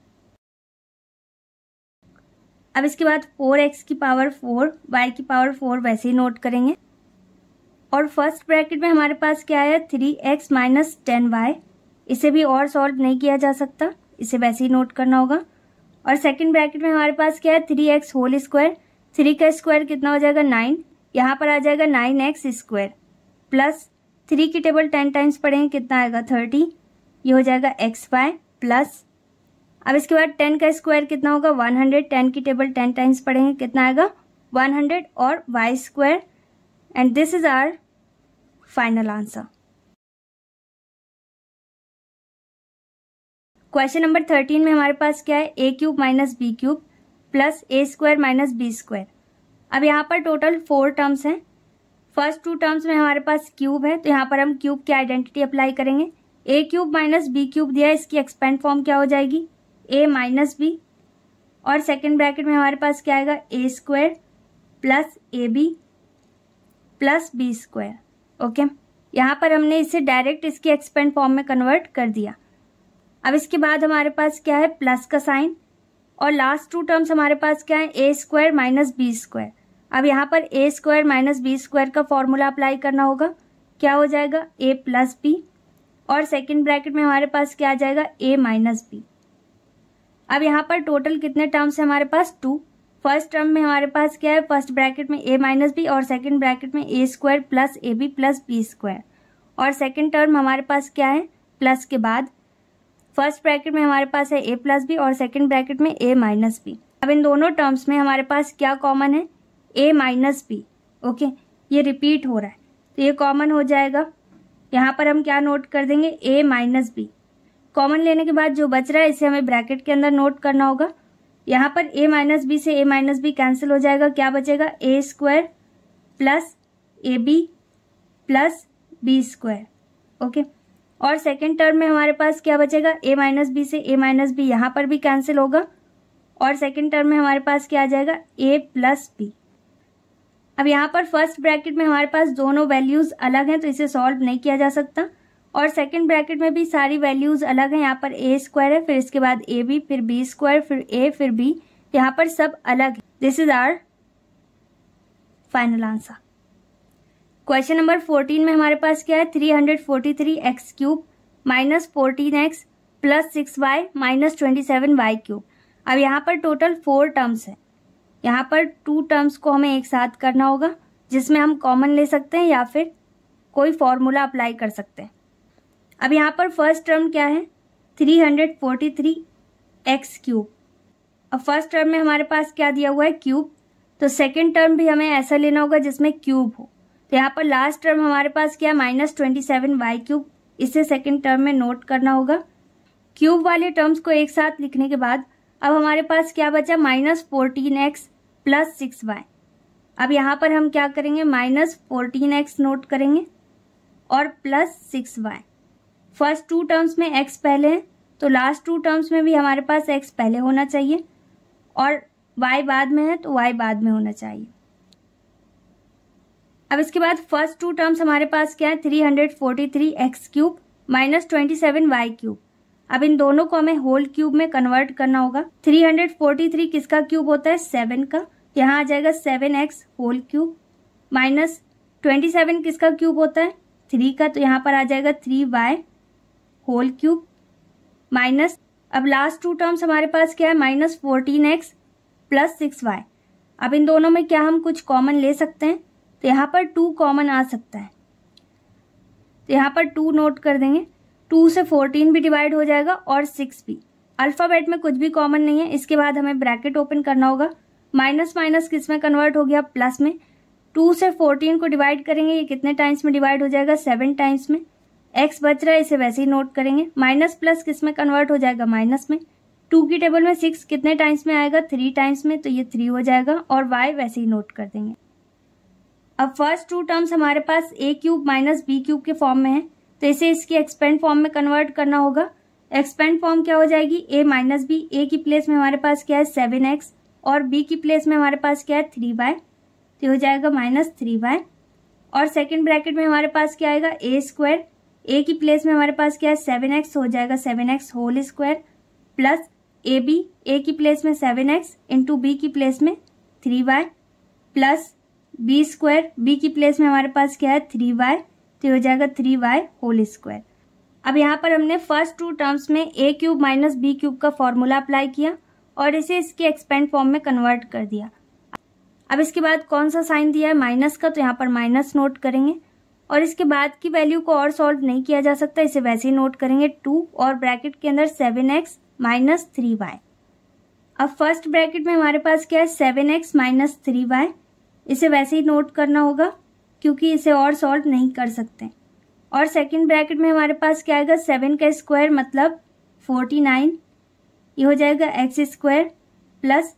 अब इसके बाद फोर एक्स की पावर फोर वाई की पावर फोर वैसे ही नोट करेंगे और फर्स्ट ब्रैकेट में हमारे पास क्या है three x minus ten y इसे भी और सॉल्व नहीं किया जा सकता इसे वैसे ही नोट करना होगा और सेकंड ब्रैकेट में हमारे पास क्या है three x whole square three का स्क्वायर कितना हो जाएगा नाइन यहाँ पर आ जाएगा nine x square plus three की टेबल टेन टाइम्स पढ़ेंगे कितना आएगा थर्टी ये हो जाएगा एक्स वाई प्लस अब इसके बाद टेन का स्क्वायर कितना होगा वन हंड्रेड टेन की टेबल टेन टाइम्स पढ़ेंगे कितना आएगा वन हंड्रेड और y square and this is our final answer question number thirteen में हमारे पास क्या है a cube minus b cube plus a square minus b square अब यहाँ पर टोटल फोर टर्म्स हैं फर्स्ट टू टर्म्स में हमारे पास क्यूब है तो यहाँ पर हम क्यूब की आइडेंटिटी अप्लाई करेंगे a cube minus b cube दिया है इसकी एक्सपेंड फॉर्म क्या हो जाएगी ए माइनस बी और सेकेंड ब्रैकेट में हमारे पास क्या आएगा a square plus a b plus b square okay यहाँ पर हमने इसे डायरेक्ट इसकी एक्सपेंड फॉर्म में कन्वर्ट कर दिया अब इसके बाद हमारे पास क्या है प्लस का साइन और लास्ट टू टर्म्स हमारे पास क्या है a square minus b square अब यहाँ पर a square minus b square का फॉर्मूला अप्लाई करना होगा क्या हो जाएगा ए प्लस बी और सेकेंड ब्रैकेट में हमारे पास क्या आ जाएगा ए माइनस बी अब यहाँ पर टोटल कितने टर्म्स है हमारे पास टू फर्स्ट टर्म में हमारे पास क्या है फर्स्ट ब्रैकेट में ए माइनस बी और सेकेंड ब्रैकेट में a square plus a b plus b square और सेकेंड टर्म हमारे पास क्या है प्लस के बाद फर्स्ट ब्रैकेट में हमारे पास है ए प्लस बी और सेकेंड ब्रैकेट में ए माइनस बी अब इन दोनों टर्म्स में हमारे पास क्या कॉमन है ए माइनस बी ओके ये रिपीट हो रहा है तो ये कॉमन हो जाएगा यहाँ पर हम क्या नोट कर देंगे ए माइनस बी कॉमन लेने के बाद जो बच रहा है इसे हमें ब्रैकेट के अंदर नोट करना होगा यहाँ पर ए माइनस बी से ए माइनस बी कैंसिल हो जाएगा क्या बचेगा a square plus a b plus b square okay और सेकेंड टर्म में हमारे पास क्या बचेगा ए माइनस बी से ए माइनस बी यहाँ पर भी कैंसिल होगा और सेकेंड टर्म में हमारे पास क्या आ जाएगा ए प्लस बी अब यहाँ पर फर्स्ट ब्रैकेट में हमारे पास दोनों वैल्यूज अलग हैं तो इसे सॉल्व नहीं किया जा सकता और सेकेंड ब्रैकेट में भी सारी वैल्यूज अलग हैं यहाँ पर ए स्क्वायर है फिर इसके बाद ए बी फिर बी स्क्वायर फिर ए फिर बी यहाँ पर सब अलग है this is our final answer question number fourteen में हमारे पास क्या है three hundred forty three x cube minus fourteen x plus six y minus twenty seven y cube अब यहाँ पर टोटल फोर टर्म्स है यहाँ पर टू टर्म्स को हमें एक साथ करना होगा जिसमें हम कॉमन ले सकते हैं या फिर कोई फॉर्मूला अप्लाई कर सकते हैं अब यहाँ पर फर्स्ट टर्म क्या है three hundred forty three x cube अब फर्स्ट टर्म में हमारे पास क्या दिया हुआ है क्यूब तो सेकेंड टर्म भी हमें ऐसा लेना होगा जिसमें क्यूब हो तो यहाँ पर लास्ट टर्म हमारे पास क्या minus twenty seven y cube इसे सेकेंड टर्म में नोट करना होगा क्यूब वाले टर्म्स को एक साथ लिखने के बाद अब हमारे पास क्या बचा minus fourteen x plus six y अब यहाँ पर हम क्या करेंगे माइनस फोर्टीन एक्स नोट करेंगे और plus six y first two terms में एक्स पहले हैं तो लास्ट टू टर्म्स में भी हमारे पास एक्स पहले होना चाहिए और वाई बाद में है तो वाई बाद में होना चाहिए अब इसके बाद फर्स्ट टू टर्म्स हमारे पास क्या है three hundred forty three x cube minus twenty seven y cube अब इन दोनों को हमें होल क्यूब में कन्वर्ट करना होगा थ्री हंड्रेड फोर्टी थ्री किसका क्यूब होता है सेवन का यहाँ आ जाएगा seven x whole cube minus twenty seven किसका क्यूब होता है थ्री का तो यहाँ पर आ जाएगा three y whole cube minus अब लास्ट टू टर्म्स हमारे पास क्या है minus fourteen x plus six y अब इन दोनों में क्या हम कुछ कॉमन ले सकते हैं तो यहाँ पर टू कॉमन आ सकता है तो यहाँ पर टू नोट कर देंगे टू से फोर्टीन भी डिवाइड हो जाएगा और सिक्स भी अल्फ़ाबेट में कुछ भी कॉमन नहीं है इसके बाद हमें ब्रैकेट ओपन करना होगा माइनस माइनस किस में कन्वर्ट हो गया प्लस में टू से फोर्टीन को डिवाइड करेंगे ये कितने टाइम्स में डिवाइड हो जाएगा सेवन टाइम्स में एक्स बच रहा है इसे वैसे ही नोट करेंगे माइनस प्लस किस में कन्वर्ट हो जाएगा माइनस में टू की टेबल में सिक्स कितने टाइम्स में आएगा थ्री टाइम्स में तो ये थ्री हो जाएगा और वाई वैसे ही नोट कर देंगे अब फर्स्ट टू टर्म्स हमारे पास a cube minus b cube के फॉर्म में है तो इसे इसकी एक्सपेंड फॉर्म में कन्वर्ट करना होगा एक्सपेंड फॉर्म क्या हो जाएगी ए माइनस बी ए की प्लेस में हमारे पास क्या है सेवन एक्स और बी की प्लेस में हमारे पास क्या है थ्री बाय तो हो जाएगा माइनस थ्री बाय और सेकेंड ब्रैकेट में हमारे पास क्या आएगा ए स्क्वायर ए की प्लेस में हमारे पास क्या है सेवन एक्स तो हो जाएगा seven x whole square plus a b a की प्लेस में सेवन एक्स इंटू बी की प्लेस में three bye plus b square b की प्लेस में हमारे पास क्या है थ्री वाई तो हो जाएगा थ्री वाई होल स्क्वायर अब यहाँ पर हमने फर्स्ट टू टर्म्स में a cube minus b cube का फॉर्मूला अप्लाई किया और इसे इसके एक्सपेंड फॉर्म में कन्वर्ट कर दिया अब इसके बाद कौन सा साइन दिया है माइनस का तो यहाँ पर माइनस नोट करेंगे और इसके बाद की वैल्यू को और सॉल्व नहीं किया जा सकता इसे वैसे ही नोट करेंगे टू और ब्रैकेट के अंदर seven x minus three y अब फर्स्ट ब्रैकेट में हमारे पास क्या है seven x minus three y इसे वैसे ही नोट करना होगा क्योंकि इसे और सॉल्व नहीं कर सकते और सेकंड ब्रैकेट में हमारे पास क्या आएगा सेवन का स्क्वायर मतलब फोर्टी नाइन ये हो जाएगा एक्स स्क्वायर प्लस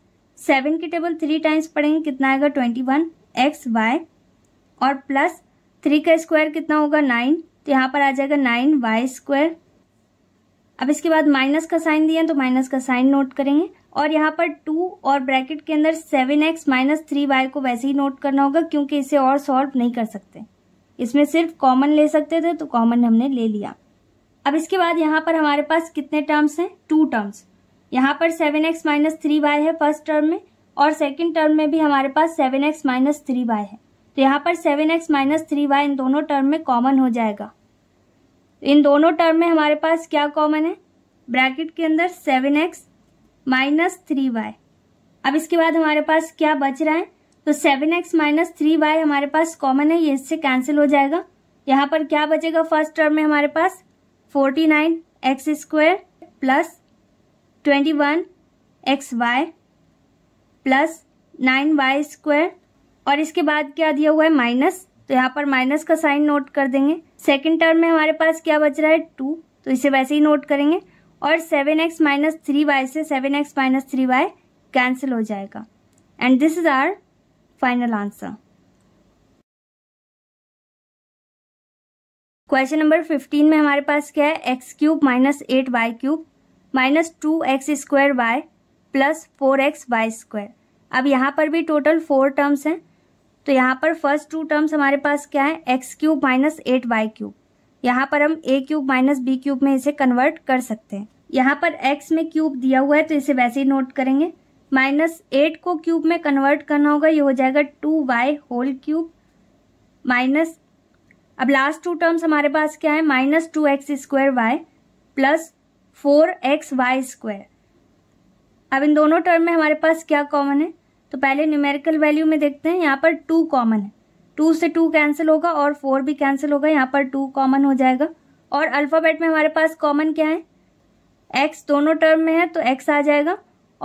सेवन के टेबल थ्री टाइम्स पढ़ेंगे कितना आएगा ट्वेंटी वन एक्स वाई और प्लस थ्री का स्क्वायर कितना होगा नाइन तो यहाँ पर आ जाएगा नाइन वाई स्क्वायर अब इसके बाद माइनस का साइन दिया तो माइनस का साइन नोट करेंगे और यहाँ पर टू और ब्रैकेट के अंदर seven x minus three y को वैसे ही नोट करना होगा क्योंकि इसे और सॉल्व नहीं कर सकते इसमें सिर्फ कॉमन ले सकते थे तो कॉमन हमने ले लिया अब इसके बाद यहाँ पर हमारे पास कितने टर्म्स हैं टू टर्म्स यहाँ पर seven x minus three y है फर्स्ट टर्म में और सेकेंड टर्म में भी हमारे पास seven x minus three y है तो यहाँ पर seven x minus three y इन दोनों टर्म में कॉमन हो जाएगा इन दोनों टर्म में हमारे पास क्या कॉमन है ब्रैकेट के अंदर seven x minus three y अब इसके बाद हमारे पास क्या बच रहा है तो seven x minus three y हमारे पास कॉमन है ये इससे कैंसिल हो जाएगा यहाँ पर क्या बचेगा फर्स्ट टर्म में हमारे पास forty nine x square plus twenty one x y plus nine y square और इसके बाद क्या दिया हुआ है माइनस तो यहाँ पर माइनस का साइन नोट कर देंगे सेकेंड टर्म में हमारे पास क्या बच रहा है टू तो इसे वैसे ही नोट करेंगे और seven x minus three y से seven x minus three y cancel हो जाएगा and this is our final answer question number fifteen में हमारे पास क्या है x cube minus eight y cube minus two x square y plus four x y square अब यहाँ पर भी टोटल फोर टर्म्स हैं तो यहाँ पर फर्स्ट टू टर्म्स हमारे पास क्या है x cube minus eight y cube यहाँ पर हम a cube minus b cube में इसे कन्वर्ट कर सकते हैं यहाँ पर एक्स में क्यूब दिया हुआ है तो इसे वैसे ही नोट करेंगे माइनस एट को क्यूब में कन्वर्ट करना होगा ये हो जाएगा two y whole cube minus अब लास्ट टू टर्म्स हमारे पास क्या है minus two x square y plus four x y square अब इन दोनों टर्म में हमारे पास क्या कॉमन है तो पहले न्यूमेरिकल वैल्यू में देखते हैं यहाँ पर टू कॉमन है टू से टू कैंसिल होगा और फोर भी कैंसिल होगा यहाँ पर टू कॉमन हो जाएगा और अल्फ़ाबेट में हमारे पास कॉमन क्या है एक्स दोनों टर्म में है तो एक्स आ जाएगा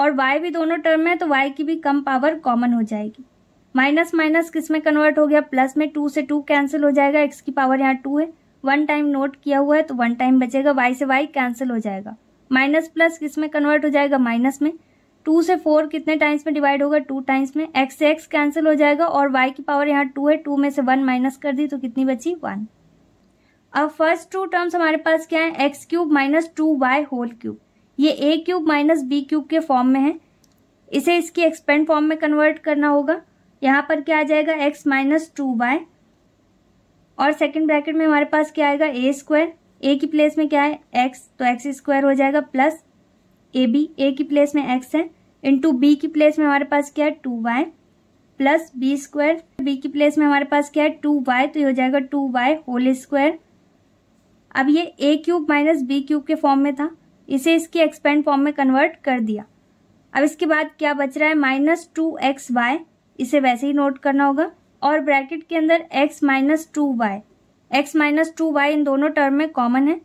और वाई भी दोनों टर्म में है तो वाई की भी कम पावर कॉमन हो जाएगी माइनस माइनस किस में कन्वर्ट हो गया प्लस में टू से टू कैंसिल हो जाएगा एक्स की पावर यहाँ टू है वन टाइम नोट किया हुआ है तो वन टाइम बचेगा वाई से वाई कैंसिल हो जाएगा माइनस प्लस किस में कन्वर्ट हो जाएगा माइनस में टू से फोर कितने टाइम्स में डिवाइड होगा टू टाइम्स में एक्स से एक्स कैंसिल हो जाएगा और वाई की पावर यहाँ टू है टू में से वन माइनस कर दी तो कितनी बची वन अब फर्स्ट टू टर्म्स हमारे पास क्या है x cube minus two y whole cube ये a cube minus b cube के फॉर्म में है इसे इसकी एक्सपेंड फॉर्म में कन्वर्ट करना होगा यहाँ पर क्या आ जाएगा एक्स माइनस टू वाई और सेकेंड ब्रैकेट में हमारे पास क्या आएगा ए स्क्वायर ए की प्लेस में क्या है एक्स तो एक्स स्क्वायर हो जाएगा प्लस ए बी ए की प्लेस में एक्स है इंटू बी की प्लेस में हमारे पास क्या है two y plus b square b की प्लेस में हमारे पास क्या है टू वाई तो ये हो जाएगा टू वाई होल स्क्वायर अब ये a cube minus b cube के फॉर्म में था इसे इसके एक्सपेंड फॉर्म में कन्वर्ट कर दिया अब इसके बाद क्या बच रहा है माइनस टू एक्स वाई इसे वैसे ही नोट करना होगा और ब्रैकेट के अंदर x minus two y x minus two y इन दोनों टर्म में कॉमन है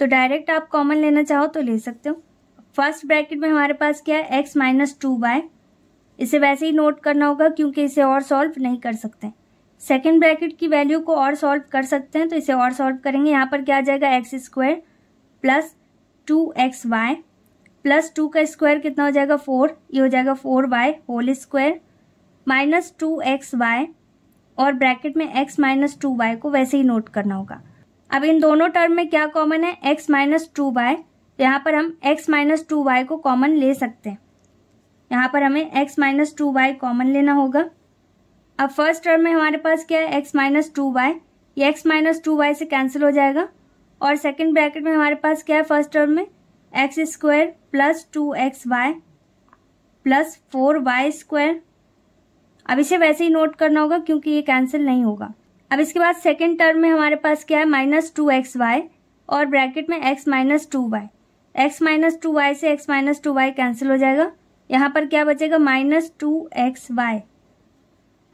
तो डायरेक्ट आप कॉमन लेना चाहो तो ले सकते हो फर्स्ट ब्रैकेट में हमारे पास क्या है एक्स माइनस टू बाय इसे वैसे ही नोट करना होगा क्योंकि इसे और सॉल्व नहीं कर सकते सेकेंड ब्रैकेट की वैल्यू को और सॉल्व कर सकते हैं तो इसे और सॉल्व करेंगे यहाँ पर क्या आ जाएगा x square plus two x y plus two का स्क्वायर कितना हो जाएगा फोर ये हो जाएगा four y whole square minus two x y और ब्रैकेट में एक्स माइनस टू वाई को वैसे ही नोट करना होगा अब इन दोनों टर्म में क्या कॉमन है एक्स माइनस टू वाई यहाँ पर हम x माइनस टू वाई को कॉमन ले सकते हैं यहाँ पर हमें x minus two y common लेना होगा अब फर्स्ट टर्म में हमारे पास क्या है x माइनस टू वाई ये एक्स माइनस टू वाई से कैंसिल हो जाएगा और सेकेंड ब्रैकेट में हमारे पास क्या है फर्स्ट टर्म में x square plus two x y plus four y square अब इसे वैसे ही नोट करना होगा क्योंकि ये कैंसिल नहीं होगा अब इसके बाद सेकेंड टर्म में हमारे पास क्या है माइनस टू एक्स वाई और ब्रैकेट में x minus two y x minus two y से x minus two y cancel हो जाएगा यहाँ पर क्या बचेगा माइनस टू एक्स वाई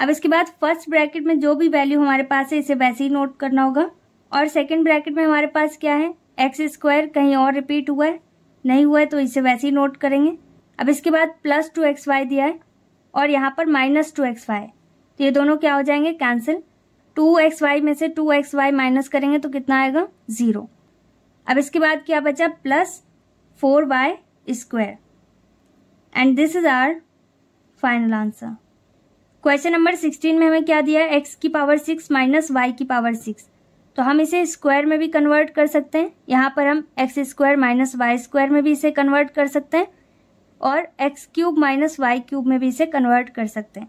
अब इसके बाद फर्स्ट ब्रैकेट में जो भी वैल्यू हमारे पास है इसे वैसे ही नोट करना होगा और सेकेंड ब्रैकेट में हमारे पास क्या है एक्स स्क्वायर कहीं और रिपीट हुआ है नहीं हुआ है तो इसे वैसे ही नोट करेंगे अब इसके बाद प्लस टू एक्स वाई दिया है और यहाँ पर माइनस टू एक्स वाई तो ये दोनों क्या हो जाएंगे कैंसिल टू एक्स वाई में से टू एक्स वाई माइनस करेंगे तो कितना आएगा ज़ीरो अब इसके बाद क्या बचा plus four y square and this is our final answer question number sixteen में हमें क्या दिया है एक्स की पावर सिक्स माइनस वाई की पावर सिक्स तो हम इसे स्क्वायर में भी कन्वर्ट कर सकते हैं यहाँ पर हम x square minus y square में भी इसे कन्वर्ट कर सकते हैं और x cube minus y cube में भी इसे कन्वर्ट कर सकते हैं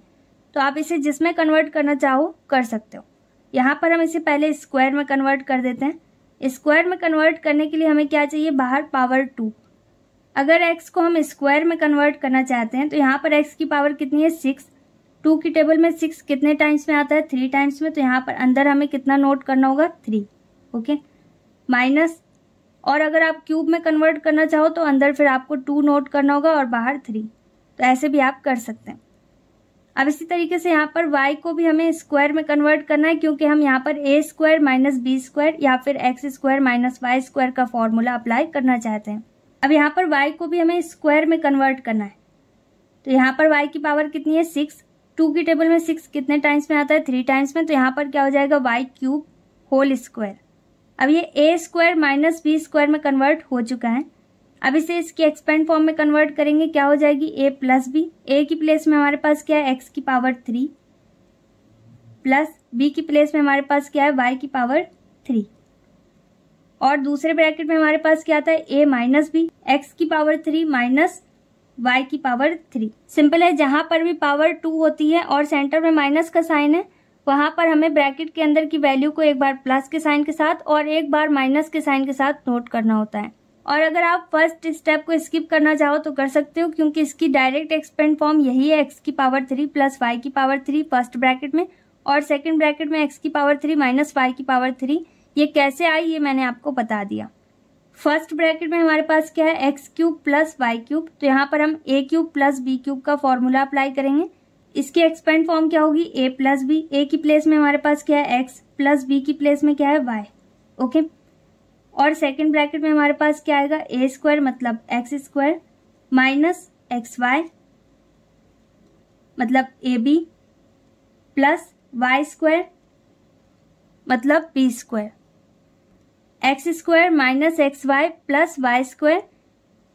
तो आप इसे जिसमें कन्वर्ट करना चाहो कर सकते हो यहाँ पर हम इसे पहले स्क्वायर में कन्वर्ट कर देते हैं स्क्वायर में कन्वर्ट करने के लिए हमें क्या चाहिए बाहर पावर टू अगर एक्स को हम स्क्वायर में कन्वर्ट करना चाहते हैं तो यहाँ पर एक्स की पावर कितनी है सिक्स टू की टेबल में सिक्स कितने टाइम्स में आता है थ्री टाइम्स में तो यहाँ पर अंदर हमें कितना नोट करना होगा थ्री ओके माइनस और अगर आप क्यूब में कन्वर्ट करना चाहो तो अंदर फिर आपको टू नोट करना होगा और बाहर थ्री तो ऐसे भी आप कर सकते हैं अब इसी तरीके से यहाँ पर y को भी हमें स्क्वायर में कन्वर्ट करना है क्योंकि हम यहाँ पर a square minus b square या फिर x square minus y square का फॉर्मूला अप्लाई करना चाहते हैं अब यहाँ पर y को भी हमें स्क्वायर में कन्वर्ट करना है तो यहाँ पर y की पावर कितनी है सिक्स टू की टेबल में सिक्स कितने टाइम्स में आता है थ्री टाइम्स में तो यहाँ पर क्या हो जाएगा वाई क्यूब होल स्क्वायर अब ये a square minus b square में कन्वर्ट हो चुका है अब इसे इसकी एक्सपेंड फॉर्म में कन्वर्ट करेंगे क्या हो जाएगी ए प्लस बी ए की प्लेस में हमारे पास क्या है एक्स की पावर थ्री प्लस बी की प्लेस में हमारे पास क्या है वाई की पावर थ्री और दूसरे ब्रैकेट में हमारे पास क्या था ए माइनस बी एक्स की पावर थ्री माइनस वाई की पावर थ्री सिंपल है जहां पर भी पावर टू होती है और सेंटर में माइनस का साइन है वहां पर हमें ब्रैकेट के अंदर की वैल्यू को एक बार प्लस के साइन के साथ और एक बार माइनस के साइन के साथ नोट करना होता है और अगर आप फर्स्ट स्टेप को स्किप करना चाहो तो कर सकते हो क्योंकि इसकी डायरेक्ट एक्सपेंड फॉर्म यही है एक्स की पावर थ्री प्लस वाई की पावर थ्री फर्स्ट ब्रैकेट में और सेकेंड ब्रैकेट में एक्स की पावर थ्री माइनस वाई की पावर थ्री ये कैसे आई ये मैंने आपको बता दिया फर्स्ट ब्रैकेट में हमारे पास क्या है x cube plus y cube तो यहाँ पर हम a cube plus b cube का फॉर्मूला अप्लाई करेंगे इसकी एक्सपेंड फॉर्म क्या होगी ए प्लस बी ए की प्लेस में हमारे पास क्या है एक्स प्लस बी की प्लेस में क्या है वाई ओके okay? और सेकेंड ब्रैकेट में हमारे पास क्या आएगा ए स्क्वायर मतलब x square minus x y मतलब a b plus y square मतलब b square x square minus x y plus y square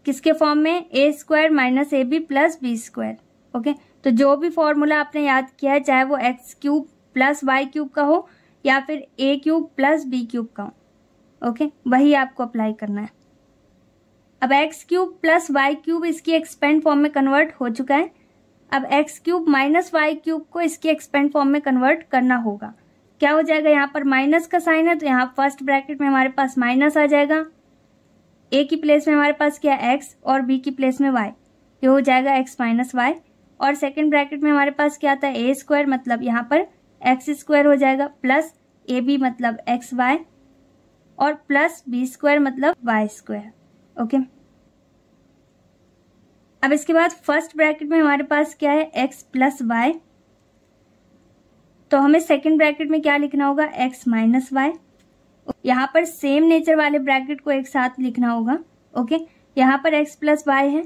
किसके फॉर्म में a square minus a b plus b square okay तो जो भी formula आपने याद किया है चाहे वो x cube plus y cube का हो या फिर a cube plus b cube का हो ओके वही आपको अप्लाई करना है अब x cube plus y cube इसकी एक्सपेंड फॉर्म में कन्वर्ट हो चुका है अब x cube minus y cube को इसकी एक्सपेंड फॉर्म में कन्वर्ट करना होगा क्या हो जाएगा यहाँ पर माइनस का साइन है तो यहाँ फर्स्ट ब्रैकेट में हमारे पास माइनस आ जाएगा ए की प्लेस में हमारे पास क्या है एक्स और बी की प्लेस में वाई ये हो जाएगा एक्स माइनस वाई और सेकेंड ब्रैकेट में हमारे पास क्या आता है ए स्क्वायर मतलब यहाँ पर एक्स स्क्वायर हो जाएगा प्लस ए बी मतलब एक्स वाई और प्लस बी स्क्वायर मतलब वाई स्क्वायर ओके अब इसके बाद फर्स्ट ब्रैकेट में हमारे पास क्या है एक्स प्लस वाई तो हमें सेकंड ब्रैकेट में क्या लिखना होगा एक्स माइनस वाई यहाँ पर सेम नेचर वाले ब्रैकेट को एक साथ लिखना होगा ओके यहाँ पर एक्स प्लस वाई है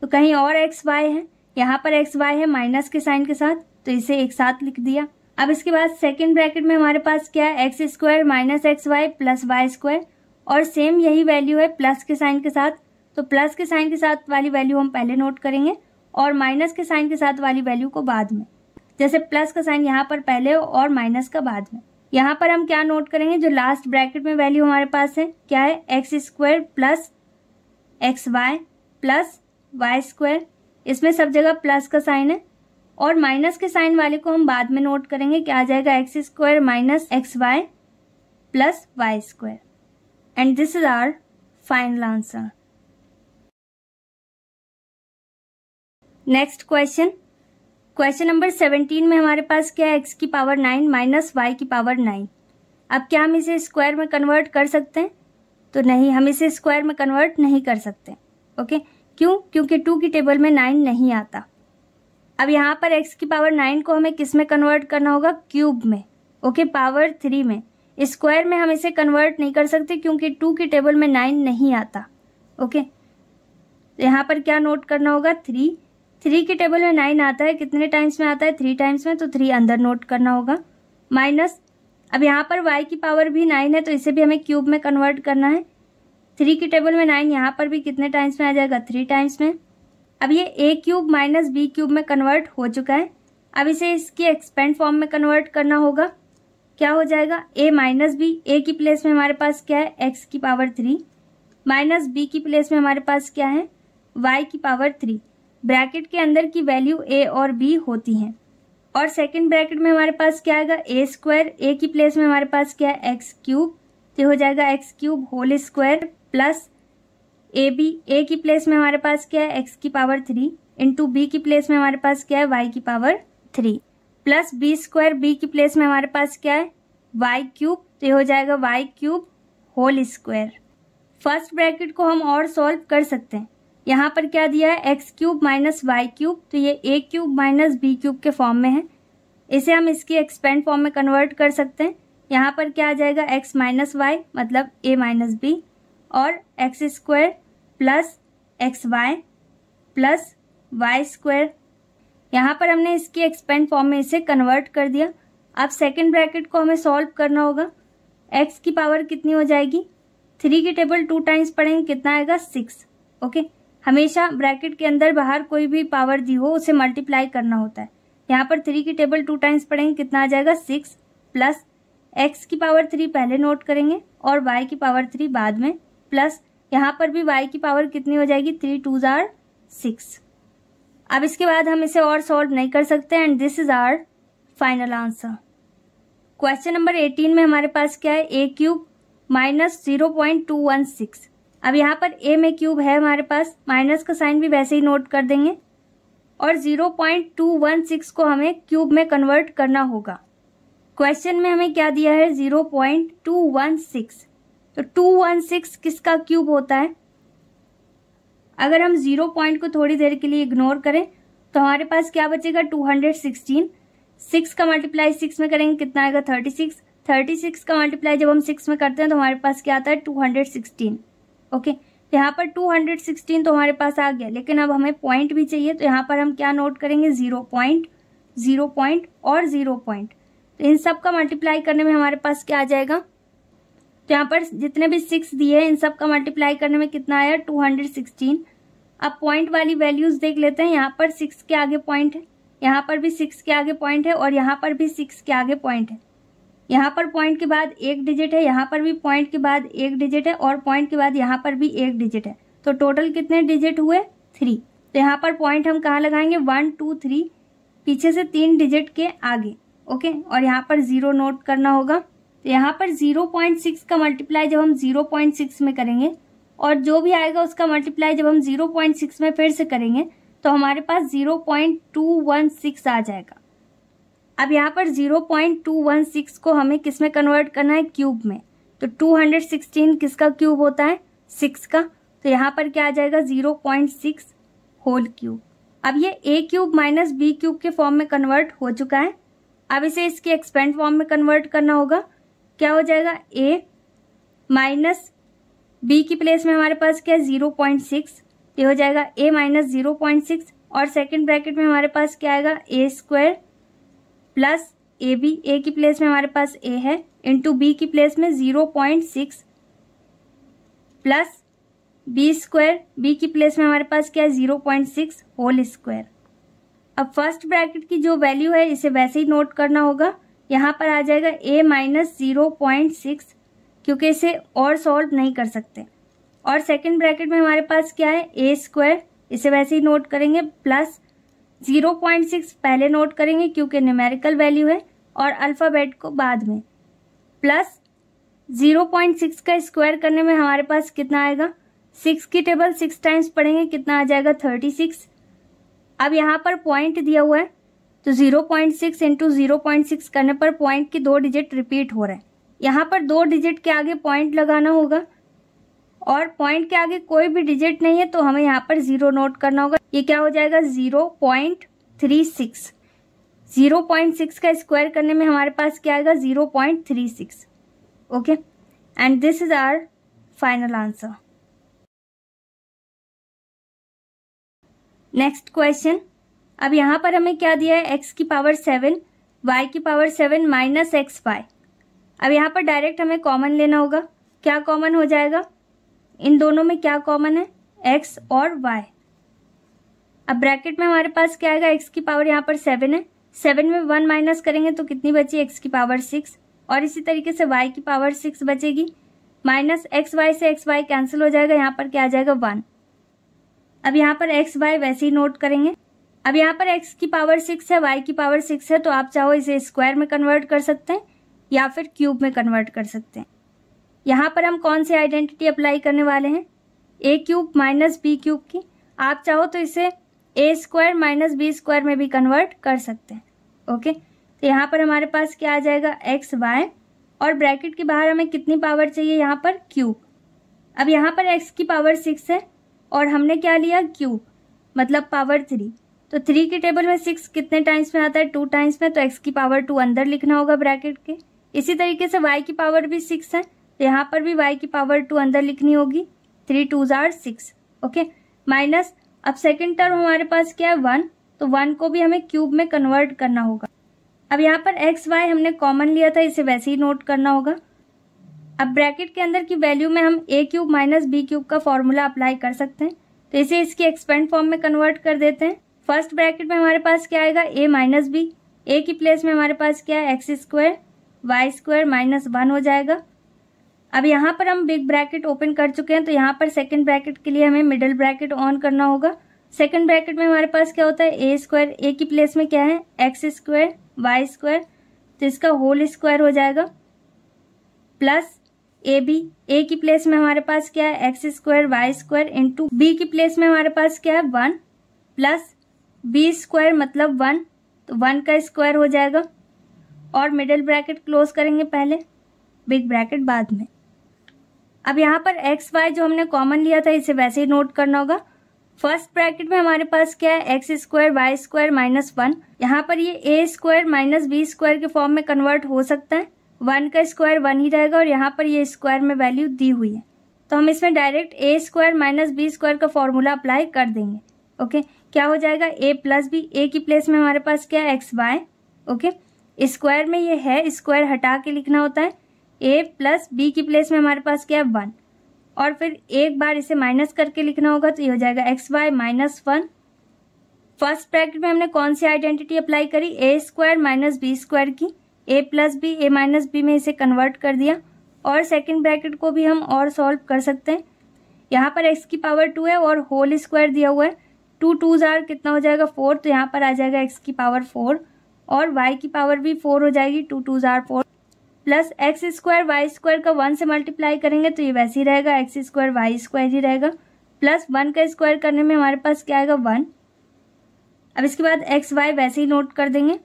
तो कहीं और एक्स वाई है यहाँ पर एक्स वाई है माइनस के साइन के साथ तो इसे एक साथ लिख दिया अब इसके बाद सेकेंड ब्रैकेट में हमारे पास क्या है x square minus x y plus y square और सेम यही वैल्यू है प्लस के साइन के साथ तो प्लस के साइन के साथ वाली वैल्यू हम पहले नोट करेंगे और माइनस के साइन के साथ वाली वैल्यू को बाद में जैसे प्लस का साइन यहाँ पर पहले और माइनस का बाद में यहाँ पर हम क्या नोट करेंगे जो लास्ट ब्रैकेट में वैल्यू हमारे पास है क्या है x square plus x y plus y square इसमें सब जगह प्लस का साइन है और माइनस के साइन वाले को हम बाद में नोट करेंगे क्या आ जाएगा x square minus x y plus y square and this is our final answer next question question number seventeen में हमारे पास क्या है एक्स की पावर नाइन माइनस वाई की पावर नाइन अब क्या हम इसे स्क्वायर में कन्वर्ट कर सकते हैं तो नहीं हम इसे स्क्वायर में कन्वर्ट नहीं कर सकते ओके क्यों क्योंकि टू की टेबल में नाइन नहीं आता अब यहाँ पर x की पावर नाइन को हमें किस में कन्वर्ट करना होगा क्यूब में ओके पावर थ्री में स्क्वायर में हम इसे कन्वर्ट नहीं कर सकते क्योंकि टू की टेबल में नाइन नहीं आता ओके तो यहाँ पर क्या नोट करना होगा थ्री थ्री की टेबल में नाइन आता है कितने टाइम्स में आता है थ्री टाइम्स में तो थ्री अंदर नोट करना होगा माइनस अब यहाँ पर वाई की पावर भी नाइन है तो इसे भी हमें क्यूब में कन्वर्ट करना है थ्री की टेबल में नाइन यहाँ पर भी कितने टाइम्स में आ जाएगा थ्री टाइम्स में अब ये a cube minus b cube में कन्वर्ट हो चुका है अब इसे इसकी एक्सपेंड फॉर्म में कन्वर्ट करना होगा क्या हो जाएगा ए माइनस बी ए की प्लेस में हमारे पास क्या है एक्स की पावर थ्री माइनस बी की प्लेस में हमारे पास क्या है वाई की पावर थ्री ब्रैकेट के अंदर की वैल्यू ए और बी होती हैं और सेकेंड ब्रैकेट में हमारे पास क्या आएगा ए स्क्वायर ए की प्लेस में हमारे पास क्या है एक्स क्यूब तो हो जाएगा x cube whole square plus a b a की प्लेस में हमारे पास क्या है एक्स की पावर थ्री इंटू बी की प्लेस में हमारे पास क्या है वाई की power three plus b square b की प्लेस में हमारे पास क्या है वाई क्यूब तो हो जाएगा y cube whole square first bracket को हम और सॉल्व कर सकते हैं यहाँ पर क्या दिया है x cube minus y cube तो ये a cube minus b cube के फॉर्म में है इसे हम इसकी एक्सपेंड फॉर्म में कन्वर्ट कर सकते हैं यहाँ पर क्या आ जाएगा एक्स माइनस वाई मतलब ए माइनस बी और x square plus x y plus y square यहाँ पर हमने इसकी एक्सपेंड फॉर्म में इसे कन्वर्ट कर दिया अब सेकेंड ब्रैकेट को हमें सॉल्व करना होगा एक्स की पावर कितनी हो जाएगी थ्री की टेबल टू टाइम्स पढ़ेंगे कितना आएगा सिक्स ओके हमेशा ब्रैकेट के अंदर बाहर कोई भी पावर दी हो उसे मल्टीप्लाई करना होता है यहाँ पर थ्री की टेबल टू टाइम्स पढ़ेंगे कितना आ जाएगा सिक्स प्लस एक्स की पावर थ्री पहले नोट करेंगे और वाई की पावर थ्री बाद में प्लस यहाँ पर भी वाई की पावर कितनी हो जाएगी थ्री टू ज़ार सिक्स अब इसके बाद हम इसे और सॉल्व नहीं कर सकते and this is our final answer question number eighteen में हमारे पास क्या है a cube minus zero point two one six अब यहाँ पर ए में क्यूब है हमारे पास माइनस का साइन भी वैसे ही नोट कर देंगे और zero point two one six को हमें क्यूब में कन्वर्ट करना होगा क्वेश्चन में हमें क्या दिया है zero point two one six तो टू वन सिक्स किसका क्यूब होता है अगर हम जीरो पॉइंट को थोड़ी देर के लिए इग्नोर करें तो हमारे पास क्या बचेगा टू हंड्रेड सिक्सटीन सिक्स का मल्टीप्लाई सिक्स में करेंगे कितना आएगा थर्टी सिक्स थर्टी सिक्स का मल्टीप्लाई जब हम सिक्स में करते हैं तो हमारे पास क्या आता है टू हंड्रेड सिक्सटीन ओके यहाँ पर टू हंड्रेड सिक्सटीन तो हमारे पास आ गया लेकिन अब हमें पॉइंट भी चाहिए तो यहाँ पर हम क्या नोट करेंगे जीरो पॉइंट जीरो पॉइंट और जीरो पॉइंट तो इन सब का मल्टीप्लाई करने में हमारे पास क्या आ जाएगा तो यहाँ पर जितने भी सिक्स दिए हैं इन सब का मल्टीप्लाई करने में कितना आया टू हंड्रेड सिक्सटीन अब पॉइंट वाली वैल्यूज देख लेते हैं यहाँ पर सिक्स के आगे पॉइंट है यहाँ पर भी सिक्स के आगे पॉइंट है और यहाँ पर भी सिक्स के आगे पॉइंट है यहाँ पर पॉइंट के बाद एक डिजिट है यहाँ पर भी पॉइंट के बाद एक डिजिट है और पॉइंट के बाद यहाँ पर भी एक डिजिट है तो टोटल कितने डिजिट हुए थ्री तो यहाँ पर पॉइंट हम कहाँ लगाएंगे वन टू थ्री पीछे से तीन डिजिट के आगे ओके और यहाँ पर जीरो नोट करना होगा तो यहाँ पर 0.6 का मल्टीप्लाई जब हम 0.6 में करेंगे और जो भी आएगा उसका मल्टीप्लाई जब हम 0.6 में फिर से करेंगे तो हमारे पास 0.216 आ जाएगा अब यहाँ पर 0.216 को हमें किस में कन्वर्ट करना है क्यूब में तो 216 किसका क्यूब होता है सिक्स का तो यहाँ पर क्या आ जाएगा 0.6 होल क्यूब अब ये a cube minus b cube के फॉर्म में कन्वर्ट हो चुका है अब इसे इसके एक्सपेंड फॉर्म में कन्वर्ट करना होगा क्या हो जाएगा ए माइनस बी की प्लेस में हमारे पास क्या है जीरो पॉइंट सिक्स ये हो जाएगा a minus zero point six और सेकंड ब्रैकेट में हमारे पास क्या आएगा a square plus a b a की प्लेस में हमारे पास ए है इंटू बी की प्लेस में zero point six plus b square b की प्लेस में हमारे पास क्या है zero point six whole square अब फर्स्ट ब्रैकेट की जो वैल्यू है इसे वैसे ही नोट करना होगा यहाँ पर आ जाएगा a minus zero point six क्योंकि इसे और सॉल्व नहीं कर सकते और सेकेंड ब्रैकेट में हमारे पास क्या है ए स्क्वायर इसे वैसे ही नोट करेंगे प्लस जीरो पॉइंट सिक्स पहले नोट करेंगे क्योंकि न्यूमेरिकल वैल्यू है और अल्फ़ाबेट को बाद में प्लस जीरो पॉइंट सिक्स का स्क्वायर करने में हमारे पास कितना आएगा सिक्स की टेबल सिक्स टाइम्स पढ़ेंगे कितना आ जाएगा थर्टी सिक्स अब यहाँ पर पॉइंट दिया हुआ है तो 0.6 पॉइंट सिक्स इंटू जीरो करने पर पॉइंट के दो डिजिट रिपीट हो रहे हैं यहाँ पर दो डिजिट के आगे पॉइंट लगाना होगा और पॉइंट के आगे कोई भी डिजिट नहीं है तो हमें यहाँ पर जीरो नोट करना होगा ये क्या हो जाएगा zero point three six zero point six का स्क्वायर करने में हमारे पास क्या आएगा zero point three six okay and this is our final answer next question अब यहाँ पर हमें क्या दिया है एक्स की पावर सेवन वाई की power seven minus x y अब यहाँ पर डायरेक्ट हमें कॉमन लेना होगा क्या कॉमन हो जाएगा इन दोनों में क्या कॉमन है एक्स और वाई अब ब्रैकेट में हमारे पास क्या आएगा एक्स की पावर यहाँ पर सेवन है सेवन में वन माइनस करेंगे तो कितनी बची एक्स की पावर सिक्स और इसी तरीके से वाई की पावर सिक्स बचेगी माइनस एक्स वाई से एक्स वाई कैंसिल हो जाएगा यहाँ पर क्या आ जाएगा वन अब यहाँ पर एक्स वाई वैसे ही नोट करेंगे अब यहाँ पर x की पावर सिक्स है y की पावर सिक्स है तो आप चाहो इसे स्क्वायर में कन्वर्ट कर सकते हैं या फिर क्यूब में कन्वर्ट कर सकते हैं यहाँ पर हम कौन सी आइडेंटिटी अप्लाई करने वाले हैं a cube minus b cube की आप चाहो तो इसे a square minus b square में भी कन्वर्ट कर सकते हैं ओके तो यहाँ पर हमारे पास क्या आ जाएगा एक्स वाई और ब्रैकेट के बाहर हमें कितनी पावर चाहिए यहाँ पर क्यूब अब यहाँ पर एक्स की पावर सिक्स है और हमने क्या लिया क्यूब मतलब पावर थ्री तो थ्री के टेबल में सिक्स कितने टाइम्स में आता है टू टाइम्स में तो एक्स की पावर टू अंदर लिखना होगा ब्रैकेट के इसी तरीके से वाई की पावर भी सिक्स है तो यहाँ पर भी वाई की पावर टू अंदर लिखनी होगी थ्री टू जार सिक्स ओके माइनस अब सेकेंड टर्म हमारे पास क्या है वन तो वन को भी हमें क्यूब में कन्वर्ट करना होगा अब यहाँ पर एक्स वाई हमने कॉमन लिया था इसे वैसे ही नोट करना होगा अब ब्रैकेट के अंदर की वैल्यू में हम a cube minus b cube का फॉर्मूला अप्लाई कर सकते हैं तो इसे इसकी एक्सपेंड फॉर्म में कन्वर्ट कर देते हैं फर्स्ट ब्रैकेट में हमारे पास क्या आएगा ए माइनस बी ए की प्लेस में हमारे पास क्या है x square y square minus one हो जाएगा अब यहाँ पर हम बिग ब्रैकेट ओपन कर चुके हैं तो यहाँ पर सेकेंड ब्रैकेट के लिए हमें मिडल ब्रैकेट ऑन करना होगा सेकेंड ब्रैकेट में हमारे पास क्या होता है ए स्क्वायर ए की प्लेस में क्या है एक्स स्क्वायर वाई स्क्वायर तो इसका होल स्क्वायर हो जाएगा प्लस ए बी ए की प्लेस में हमारे पास क्या है x square y square into b की प्लेस में हमारे पास क्या है वन प्लस बी स्क्वायर मतलब वन तो वन का स्क्वायर हो जाएगा और मिडिल ब्रैकेट क्लोज करेंगे पहले बिग ब्रैकेट बाद में अब यहाँ पर एक्स वाई जो हमने कॉमन लिया था इसे वैसे ही नोट करना होगा फर्स्ट ब्रैकेट में हमारे पास क्या है x square y square minus one यहाँ पर ये a square minus b square के फॉर्म में कन्वर्ट हो सकता है वन का स्क्वायर वन ही रहेगा और यहाँ पर ये स्क्वायर में वैल्यू दी हुई है तो हम इसमें direct a square minus b square का फॉर्मूला अप्लाई कर देंगे ओके okay? क्या हो जाएगा ए प्लस बी ए की प्लेस में हमारे पास क्या है एक्स वाई ओके स्क्वायर में ये है स्क्वायर हटा के लिखना होता है ए प्लस बी की प्लेस में हमारे पास क्या है वन और फिर एक बार इसे माइनस करके लिखना होगा तो ये हो जाएगा x y minus one first bracket में हमने कौन सी आइडेंटिटी अप्लाई करी a square minus b square की a plus b a minus b में इसे कन्वर्ट कर दिया और सेकेंड ब्रैकेट को भी हम और सॉल्व कर सकते हैं यहाँ पर एक्स की पावर टू है और होल स्क्वायर दिया हुआ है टू टू ज़ार कितना हो जाएगा फोर तो यहाँ पर आ जाएगा एक्स की पावर फोर और वाई की पावर भी फोर हो जाएगी टू टू ज़ार four plus x square y square का वन से मल्टीप्लाई करेंगे तो ये वैसे ही रहेगा एक्स स्क्वायर वाई स्क्वायर ही रहेगा प्लस वन का स्क्वायर करने में हमारे पास क्या आएगा वन अब इसके बाद एक्स वाई वैसे ही नोट कर देंगे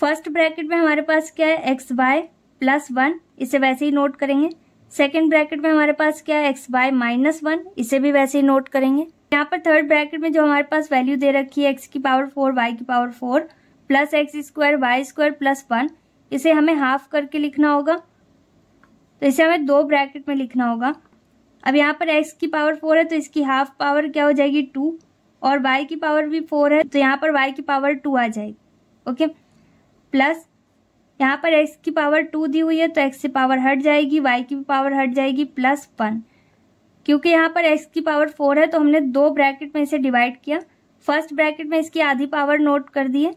फर्स्ट ब्रैकेट में हमारे पास क्या है एक्स वाई प्लस वन इसे वैसे ही नोट करेंगे सेकेंड ब्रैकेट में हमारे पास क्या है एक्स वाई माइनस वन इसे भी वैसे ही नोट करेंगे यहाँ पर थर्ड ब्रैकेट में जो हमारे पास वैल्यू दे रखी है एक्स की पावर फोर वाई की power four plus x square y square plus one इसे हमें हाफ करके लिखना होगा तो इसे हमें दो ब्रैकेट में लिखना होगा अब यहाँ पर एक्स की पावर फोर है तो इसकी हाफ पावर क्या हो जाएगी टू और वाई की पावर भी फोर है तो यहाँ पर वाई की पावर टू आ जाएगी ओके प्लस यहाँ पर एक्स की पावर टू दी हुई है तो एक्स की पावर हट जाएगी वाई की भी पावर हट जाएगी प्लस वन क्योंकि यहाँ पर एक्स की पावर फोर है तो हमने दो ब्रैकेट में इसे डिवाइड किया फर्स्ट ब्रैकेट में इसकी आधी पावर नोट कर दिए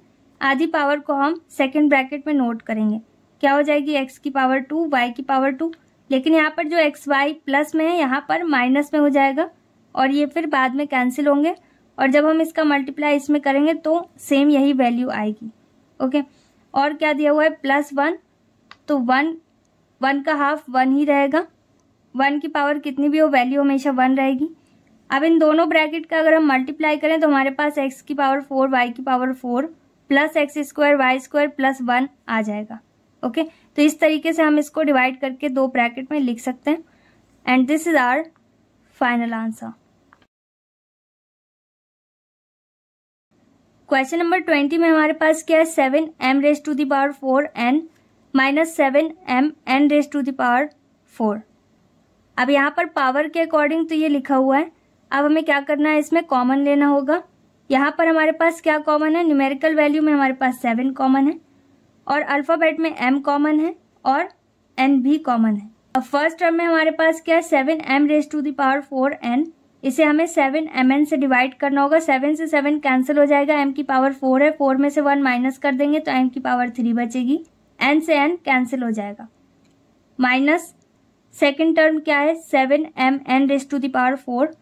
आधी पावर को हम सेकेंड ब्रैकेट में नोट करेंगे क्या हो जाएगी एक्स की पावर टू वाई की पावर टू लेकिन यहाँ पर जो एक्स वाई प्लस में है यहाँ पर माइनस में हो जाएगा और ये फिर बाद में कैंसिल होंगे और जब हम इसका मल्टीप्लाई इसमें करेंगे तो सेम यही वैल्यू आएगी ओके और क्या दिया हुआ है प्लस वन तो वन वन का हाफ वन ही रहेगा वन की पावर कितनी भी हो वैल्यू हमेशा वन रहेगी अब इन दोनों ब्रैकेट का अगर हम मल्टीप्लाई करें तो हमारे पास एक्स की पावर फोर वाई की power four plus x square y square plus one आ जाएगा ओके तो इस तरीके से हम इसको डिवाइड करके दो ब्रैकेट में लिख सकते हैं and this is our final answer question number twenty में हमारे पास क्या है seven m raise to the power four n minus seven m n raise to the power four अब यहाँ पर पावर के अकॉर्डिंग तो ये लिखा हुआ है अब हमें क्या करना है इसमें कॉमन लेना होगा यहाँ पर हमारे पास क्या कॉमन है न्यूमेरिकल वैल्यू में हमारे पास सेवन कॉमन है और अल्फ़ाबेट में एम कॉमन है और एन भी कॉमन है अब फर्स्ट टर्म में हमारे पास क्या है seven m raise to the power four n इसे हमें सेवन एम एन से डिवाइड करना होगा सेवन से सेवन कैंसिल हो जाएगा एम की पावर फोर है फोर में से वन माइनस कर देंगे तो एम की पावर थ्री बचेगी एन से एन कैंसिल हो जाएगा माइनस सेकेंड टर्म क्या है seven m n raise to the power four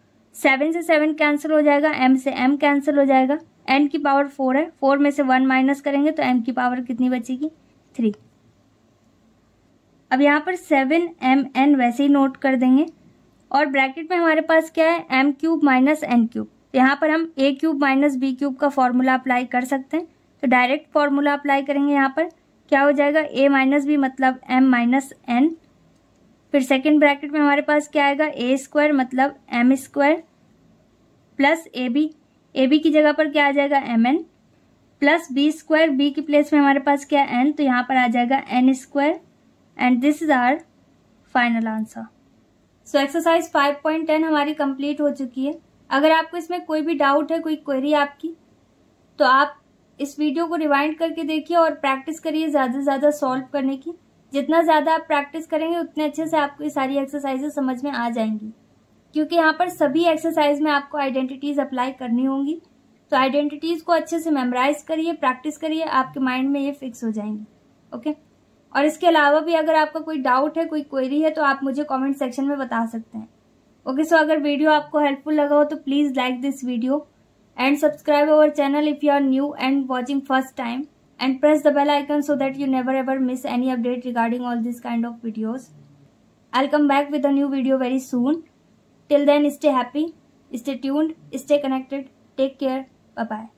seven से सेवन कैंसिल हो जाएगा एम से एम कैंसिल हो जाएगा एन की पावर फोर है फोर में से वन माइनस करेंगे तो एम की पावर कितनी बचेगी थ्री अब यहाँ पर सेवन एम एन वैसे ही नोट कर देंगे और ब्रैकेट में हमारे पास क्या है m cube minus n cube यहाँ पर हम a cube minus b cube का फॉर्मूला अप्लाई कर सकते हैं तो डायरेक्ट फॉर्मूला अप्लाई करेंगे यहाँ पर क्या हो जाएगा ए माइनस बी मतलब एम माइनस एन फिर सेकेंड ब्रैकेट में हमारे पास क्या आएगा ए स्क्वायर मतलब m square plus a b a b की जगह पर क्या आ जाएगा m n plus b square b की प्लेस में हमारे पास क्या एन तो यहाँ पर आ जाएगा n square and this is our final answer so exercise 5.10 हमारी कंप्लीट हो चुकी है अगर आपको इसमें कोई भी डाउट है कोई क्वेरी आपकी तो आप इस वीडियो को रिवाइंड करके देखिए और प्रैक्टिस करिए ज़्यादा से ज़्यादा सॉल्व करने की जितना ज़्यादा आप प्रैक्टिस करेंगे उतने अच्छे से आपको ये सारी एक्सरसाइजेज समझ में आ जाएंगी क्योंकि यहाँ पर सभी एक्सरसाइज में आपको आइडेंटिटीज़ अप्लाई करनी होंगी तो आइडेंटिटीज़ को अच्छे से मेमोराइज करिए प्रैक्टिस करिए आपके माइंड में ये फिक्स हो जाएंगी ओके और इसके अलावा भी अगर आपका कोई डाउट है कोई क्वेरी है तो आप मुझे कॉमेंट सेक्शन में बता सकते हैं ओके सो अगर वीडियो आपको हेल्पफुल लगा हो तो please like this video and subscribe our channel if you are new and watching first time and press the bell icon so that you never ever miss any update regarding all these kind of videos. I'll come back with a new video very soon. Till then stay happy, stay tuned, stay connected, take care, bye bye.